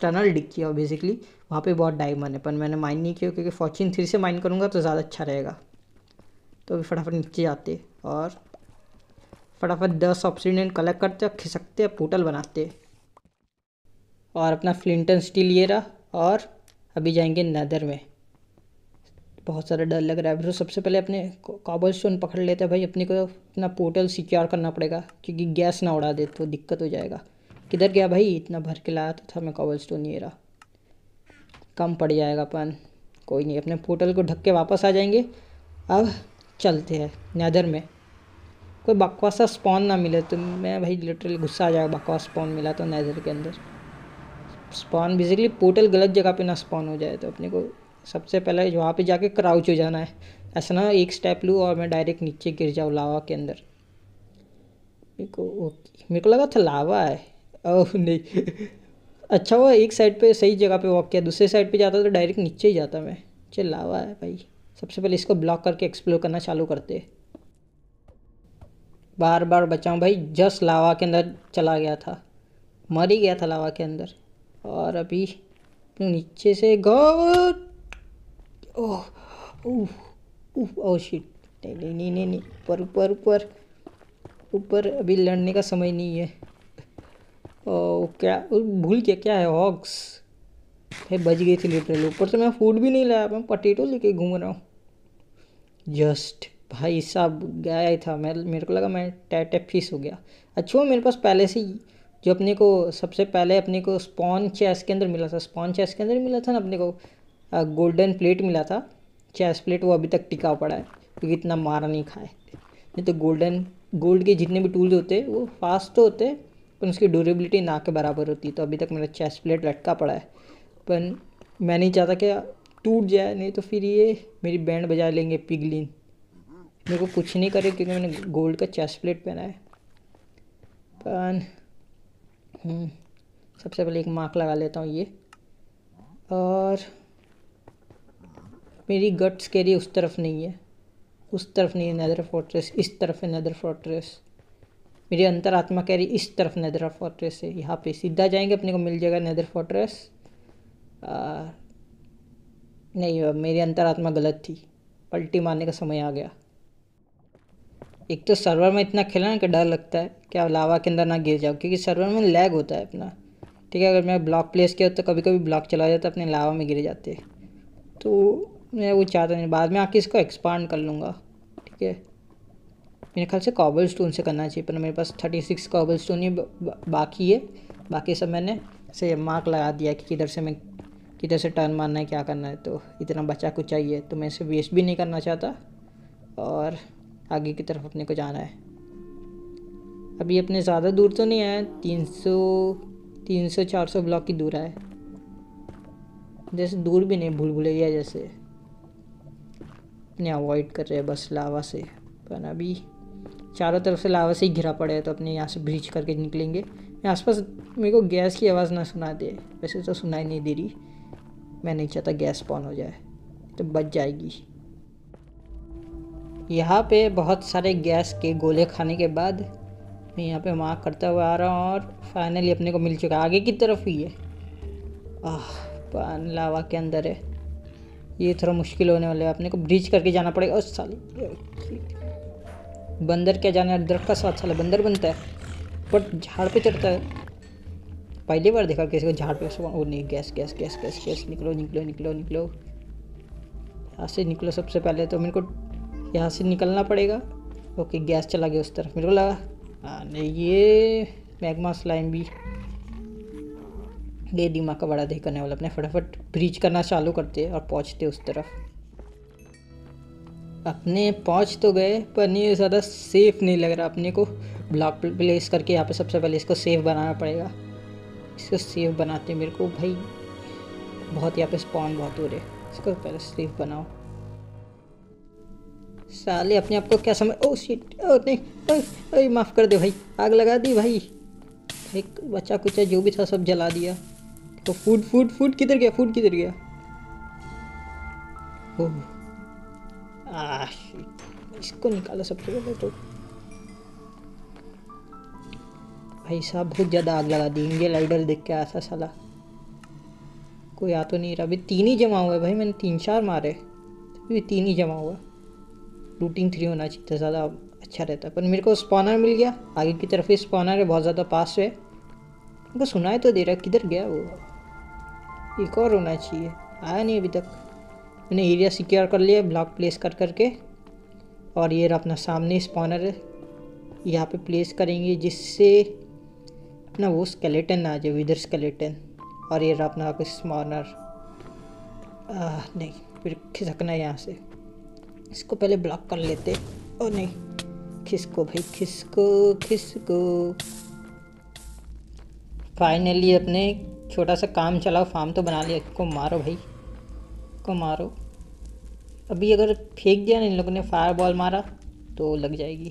टनल डिग किया हो बेसिकली वहाँ पे बहुत डायमंड है पर मैंने माइन नहीं किया क्योंकि फॉर्चून थ्री से माइन करूँगा तो ज़्यादा अच्छा रहेगा तो अभी फटाफट नीचे जाते और फटाफट दस ऑप्सीडेंट कलेक्ट करते और खिसकते पोटल बनाते और अपना फ्लिंट एंड स्टील ये रहा और अभी जाएंगे नदर में बहुत सारा डर लग रहा है तो सबसे पहले अपने काबल स्टोन पकड़ लेते हैं भाई अपने को अपना पोर्टल सिक्योर करना पड़ेगा क्योंकि गैस ना उड़ा दे तो दिक्कत हो जाएगा किधर गया भाई इतना भर के लाया तो था मैं कॉबल स्टोन ये रहा कम पड़ जाएगा अपन कोई नहीं अपने पोर्टल को ढक के वापस आ जाएंगे अब चलते हैं नैदर में कोई बकवास सा स्पॉन ना मिले तो मैं भाई लिटरली गुस्सा आ जाएगा बकवास स्पॉन मिला तो नैदर के अंदर स्पॉन बेसिकली पोर्टल गलत जगह पे ना स्पॉन हो जाए तो अपने को सबसे पहले वहाँ पे जाके क्राउच हो जाना है ऐसा ना एक स्टेप लूँ और मैं डायरेक्ट नीचे गिर जाऊँ लावा के अंदर मेरे को ओके मेरे को लगा था लावा है ओह नहीं अच्छा हुआ एक साइड पे सही जगह पे वॉक किया दूसरे साइड पे जाता तो डायरेक्ट नीचे ही जाता मैं चिल्लावा है भाई सबसे पहले इसको ब्लॉक करके एक्सप्लोर करना चालू करते बार बार बचाऊँ भाई जस्ट लावा के अंदर चला गया था मर ही गया था लावा के अंदर और अभी नीचे से गौ ओह शिट नहीं नहीं नहीं नहीं ऊपर ऊपर ऊपर ऊपर अभी लड़ने का समय नहीं है क्या भूल गया क्या है हॉक्स है बज गई थी लिटरली ऊपर से मैं फूड भी नहीं लाया मैं पटेटो लेके घूम रहा हूँ जस्ट भाई साहब गया ही था मैं मेरे को लगा मैं टैटे फीस हो गया अच्छा वो मेरे पास पहले से ही जो अपने को सबसे पहले अपने को स्पॉन चेस के अंदर मिला था स्पॉन चेस के अंदर मिला था ना अपने को गोल्डन प्लेट मिला था चेस प्लेट वो अभी तक टिका पड़ा है क्योंकि इतना मारा नहीं खाए नहीं तो गोल्डन गोल्ड के जितने भी टूल्स होते वो फास्ट तो होते हैं पर उसकी ड्यूरेबिलिटी ना के बराबर होती तो अभी तक मेरा चेस्ट प्लेट लटका पड़ा है पर मैं नहीं चाहता कि टूट जाए नहीं तो फिर ये मेरी बैंड बजा लेंगे पिगलिन मेरे को कुछ नहीं करे क्योंकि मैंने गोल्ड का चेस्ट प्लेट पहना है पर हम्म, सबसे पहले एक मार्क लगा लेता हूँ ये और मेरी गट्स के लिए उस तरफ नहीं है उस तरफ नहीं है नदर फोर्ट्रेस इस तरफ है नदर फोर्ट्रेस मेरी अंतरात्मा कह रही इस तरफ नेदरा फोर्ट्रेस है यहाँ पे सीधा जाएंगे अपने को मिल जाएगा नेदर फोर्ट्रेस नहीं मेरी अंतरात्मा गलत थी पलटी मारने का समय आ गया एक तो सर्वर में इतना खेला ना कि डर लगता है कि आप लावा के अंदर ना गिर जाओ क्योंकि सर्वर में लैग होता है अपना ठीक है अगर मैं ब्लॉक प्लेस किया तो कभी कभी ब्लॉक चला जाता अपने लावा में गिर जाते तो मैं वो चाहता नहीं बाद में आके इसको एक्सपांड कर लूँगा ठीक है मेरे ख्याल से काबल स्टोन से करना चाहिए पर मेरे पास थर्टी सिक्स काबल स्टोन ही बाकी है बाकी सब मैंने से मार्क लगा दिया कि किधर से मैं किधर से टर्न मारना है क्या करना है तो इतना बचा कुछ चाहिए तो मैं इसे वेस्ट भी नहीं करना चाहता और आगे की तरफ अपने को जाना है अभी अपने ज़्यादा दूर तो नहीं आया तीन सौ तीन सौ चार सौ ब्लॉक की दूर है जैसे दूर भी नहीं भूल भुलैया जैसे अपने अवॉइड कर रहे हैं बस लावा से पर अभी चारों तरफ से लावा से ही घिरा पड़े तो अपने यहाँ से ब्रीच करके निकलेंगे आसपास मेरे को गैस की आवाज़ ना सुना दे वैसे तो सुनाई नहीं दे रही मैं नहीं चाहता गैस पॉन हो जाए तो बच जाएगी यहाँ पे बहुत सारे गैस के गोले खाने के बाद मैं यहाँ पे मार्क करता हुआ आ रहा हूँ और फाइनली अपने को मिल चुका आगे की तरफ ही है आह पान लावा के अंदर है ये थोड़ा मुश्किल होने वाला है अपने को ब्रीच करके जाना पड़ेगा उस साल बंदर क्या जाने दरख्त का साथ साला बंदर बनता है बट झाड़ पे चढ़ता है पहली बार देखा किसी को झाड़ पे ओ नहीं gas gas gas gas gas निकलो निकलो निकलो निकलो यहाँ से निकलो सबसे पहले तो मेरे को यहाँ से निकलना पड़ेगा ओके गैस चला गया उस तरफ मेरे को लगा हाँ नहीं ये मैगमा स्लाइम भी ये दिमाग का बड़ा दही करने वाला अपने फटाफट ब्रीच करना चालू करते और पहुँचते उस तरफ अपने पहुंच तो गए पर नहीं ज़्यादा सेफ़ नहीं लग रहा अपने को ब्लॉक प्लेस करके यहाँ पे सबसे पहले इसको सेफ़ बनाना पड़ेगा इसको सेफ़ बनाते मेरे को भाई बहुत यहाँ पे स्पॉन बहुत हो रहे इसको पहले सेफ़ बनाओ साले अपने आप को क्या समझ ओ सीट ओ नहीं अरे oh, oh, माफ़ कर दे भाई आग लगा दी भाई एक बच्चा कुचा जो भी था सब जला दिया तो फूड फूड फूड किधर गया फूड किधर गया ओह oh। Ah, इसको निकालो सबसे पहले तो भाई साहब बहुत ज़्यादा आग लगा दी इंडियन आइडल देख के ऐसा साला कोई आ तो नहीं रहा अभी तीन ही जमा हुआ है भाई मैंने तीन चार मारे अभी तीन ही जमा हुआ रूटीन थ्री होना चाहिए था ज़्यादा अच्छा रहता पर मेरे को स्पॉनर मिल गया आगे की तरफ ही स्पॉनर है बहुत ज़्यादा पास है उनको है तो दे रहा किधर गया वो एक और होना चाहिए आया नहीं अभी तक मैंने एरिया सिक्योर कर लिया ब्लॉक प्लेस कर करके और ये अपना सामने स्पॉनर यहाँ पे प्लेस करेंगे जिससे अपना वो स्केलेटन आ जाए विदर स्केलेटन और ये अपना आपको स्पॉनर नहीं फिर खिसकना है यहाँ से इसको पहले ब्लॉक कर लेते और नहीं खिसको भाई खिसको खिसको फाइनली अपने छोटा सा काम चलाओ फार्म तो बना लिया को मारो भाई को मारो अभी अगर फेंक दिया ना इन लोगों ने फायर बॉल मारा तो लग जाएगी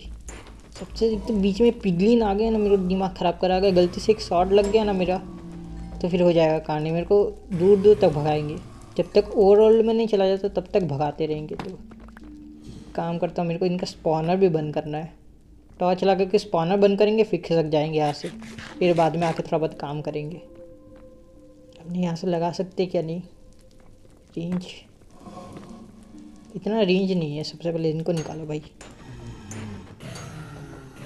सबसे एक तो बीच में पिगलिन आ गया ना को दिमाग ख़राब करा गया गलती से एक शॉट लग गया ना मेरा तो फिर हो जाएगा कहानी मेरे को दूर दूर तक भगाएंगे जब तक ओवरऑल में नहीं चला जाता तब तक भगाते रहेंगे तो काम करता हूँ मेरे को इनका स्पॉनर भी बंद करना है टॉर्च लगा के स्पॉनर बंद करेंगे फिर खिसक जाएंगे यहाँ से फिर बाद में आके थोड़ा बहुत काम करेंगे अपने यहाँ से लगा सकते क्या नहीं चेंज इतना रेंज नहीं है सबसे पहले इनको निकालो भाई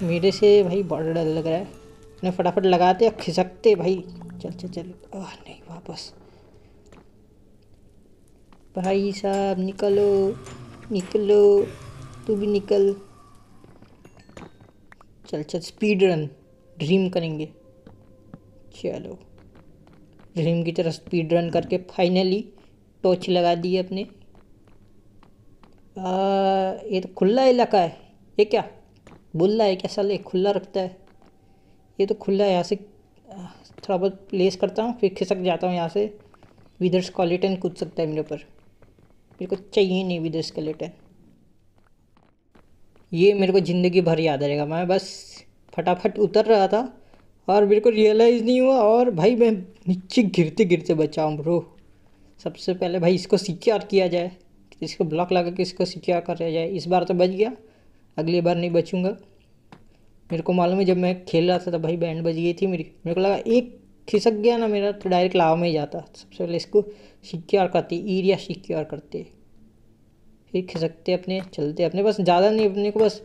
मेरे से भाई बड़ा डर लग रहा है इन्हें फटाफट लगाते खिसकते भाई चल चल चल आ, नहीं वापस भाई साहब निकलो निकलो तू भी निकल चल चल स्पीड रन ड्रीम करेंगे चलो ड्रीम की तरह स्पीड रन करके फाइनली टॉर्च लगा दी अपने ये तो खुला इलाका है ये क्या बुल्ला है क्या ये खुला रखता है ये तो खुला है यहाँ से थोड़ा बहुत प्लेस करता हूँ फिर खिसक जाता हूँ यहाँ से विदर स्कॉलेटन कूद सकता है मेरे ऊपर मेरे को चाहिए नहीं विदर स्कॉलेटन ये मेरे को ज़िंदगी भर याद रहेगा मैं बस फटाफट उतर रहा था और मेरे को रियलाइज़ नहीं हुआ और भाई मैं नीचे गिरते गिरते बचाऊँ ब्रो सबसे पहले भाई इसको सिक्योर किया जाए इसको ब्लॉक लगा के इसको सिक्योर कर जाए इस बार तो बच गया अगली बार नहीं बचूंगा मेरे को मालूम है जब मैं खेल रहा था तब भाई बैंड बज गई थी मेरी मेरे को लगा एक खिसक गया ना मेरा तो डायरेक्ट लावा में ही जाता सबसे पहले इसको सिक्योर करते एरिया सिक्योर करते फिर खिसकते अपने चलते अपने बस ज़्यादा नहीं अपने को बस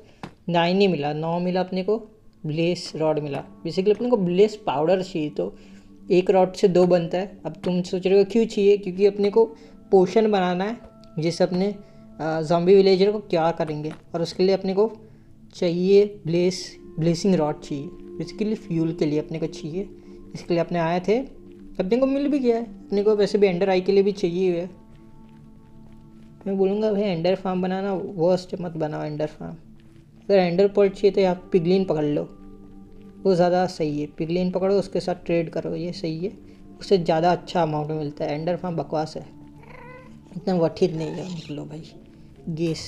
नाइन ही मिला नौ मिला अपने को ब्लेस रॉड मिला बेसिकली अपने को ब्लेस पाउडर चाहिए तो एक रॉड से दो बनता है अब तुम सोच रहे हो क्यों चाहिए क्योंकि अपने को पोशन बनाना है जिससे अपने जॉम्बी विलेजर को क्या करेंगे और उसके लिए अपने को चाहिए ब्लेस ब्लेसिंग रॉड चाहिए इसके लिए फ्यूल के लिए अपने को चाहिए इसके लिए अपने आए थे अपने को मिल भी गया है अपने को वैसे भी एंडर आई के लिए भी चाहिए हुआ मैं बोलूँगा भाई एंडर फार्म बनाना वर्स्ट मत बनाओ एंडर फार्म अगर एंडर पॉल्ट चाहिए तो आप पिगलिन पकड़ लो वो ज़्यादा सही है पिगलिन पकड़ो उसके साथ ट्रेड करो ये सही है उससे ज़्यादा अच्छा अमाउंट मिलता है एंडर फार्म बकवास है इतना वठिर नहीं गया निकलो भाई गैस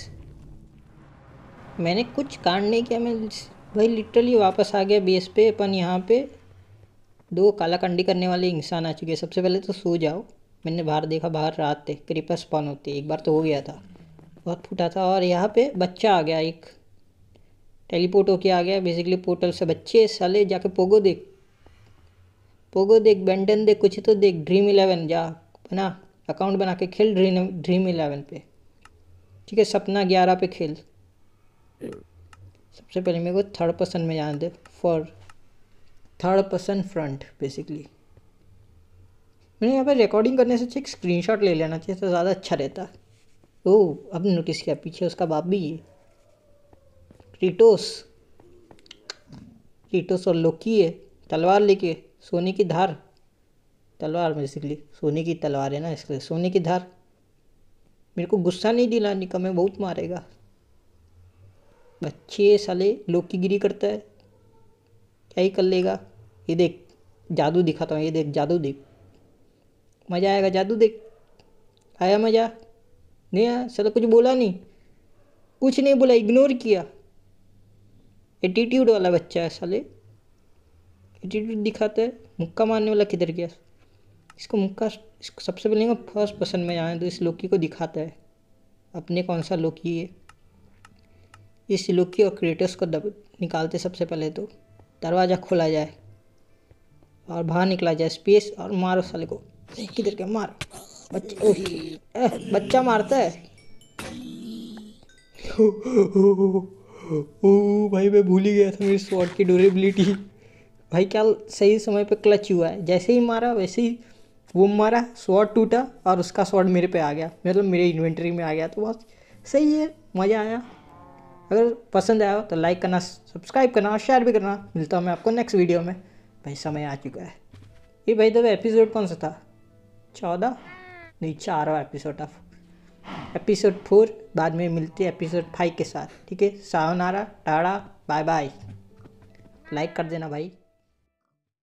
मैंने कुछ कांड नहीं किया मैं भाई लिटरली वापस आ गया बेस पे अपन यहाँ पे दो कालाकंडी करने वाले इंसान आ चुके हैं सबसे पहले तो सो जाओ मैंने बाहर देखा बाहर रात थे क्रीपर स्पॉन होती है एक बार तो हो गया था बहुत फूटा था और यहाँ पे बच्चा आ गया एक टेलीपोर्ट होके आ गया बेसिकली पोर्टल से बच्चे साले जाके पोगो देख पोगो देख बेंटन देख कुछ तो देख ड्रीम इलेवन जा बना अकाउंट बना के खेल ड्रीम ड्रीम इलेवन पे ठीक है सपना ग्यारह पे खेल सबसे पहले मेरे को थर्ड पर्सन में जाना दे फॉर थर्ड पर्सन फ्रंट बेसिकली मैंने यहाँ पर रिकॉर्डिंग करने से एक स्क्रीनशॉट ले लेना चाहिए तो ज़्यादा अच्छा रहता ओ अब नोटिस किया पीछे उसका बाप भी है क्रीटोस क्रीटोस और लोकी है तलवार लेके सोने की धार तलवार बेसिकली सोने की तलवार है ना इसके सोने की धार मेरे को गुस्सा नहीं दिलाने का मैं बहुत मारेगा बच्चे साले लोग की गिरी करता है क्या ही कर लेगा ये देख जादू दिखाता हूँ ये देख जादू देख मज़ा आएगा जादू देख आया मज़ा नहीं आया सर कुछ बोला नहीं कुछ नहीं बोला इग्नोर किया एटीट्यूड वाला बच्चा है साले एटीट्यूड दिखाता है मुक्का मारने वाला किधर गया इसको मुक्का इसको सबसे पहले फर्स्ट पर्सन में जाए तो इस लोकी को दिखाता है अपने कौन सा लोकी है इस लोकी और क्रिएटर्स को दब निकालते सबसे पहले तो दरवाज़ा खोला जाए और बाहर निकला जाए स्पेस और मारो साले को किधर के मार बच्चा ओह बच्चा मारता है ओ, ओ, ओ, भाई मैं भूल ही गया था मेरी शॉट की ड्यूरेबिलिटी भाई क्या सही समय पे क्लच हुआ है जैसे ही मारा वैसे ही वो मारा शॉट टूटा और उसका शॉर्ट मेरे पे आ गया मतलब मेरे इन्वेंट्री में आ गया तो बहुत सही है मज़ा आया अगर पसंद आया हो तो लाइक करना सब्सक्राइब करना और शेयर भी करना मिलता हूँ मैं आपको नेक्स्ट वीडियो में भाई समय आ चुका है ये भाई दबा एपिसोड कौन सा था चौदह नहीं चार एपिसोड था एपिसोड फोर बाद में मिलती है एपिसोड फाइव के साथ ठीक है सावनारा टाड़ा बाय बाय लाइक कर देना भाई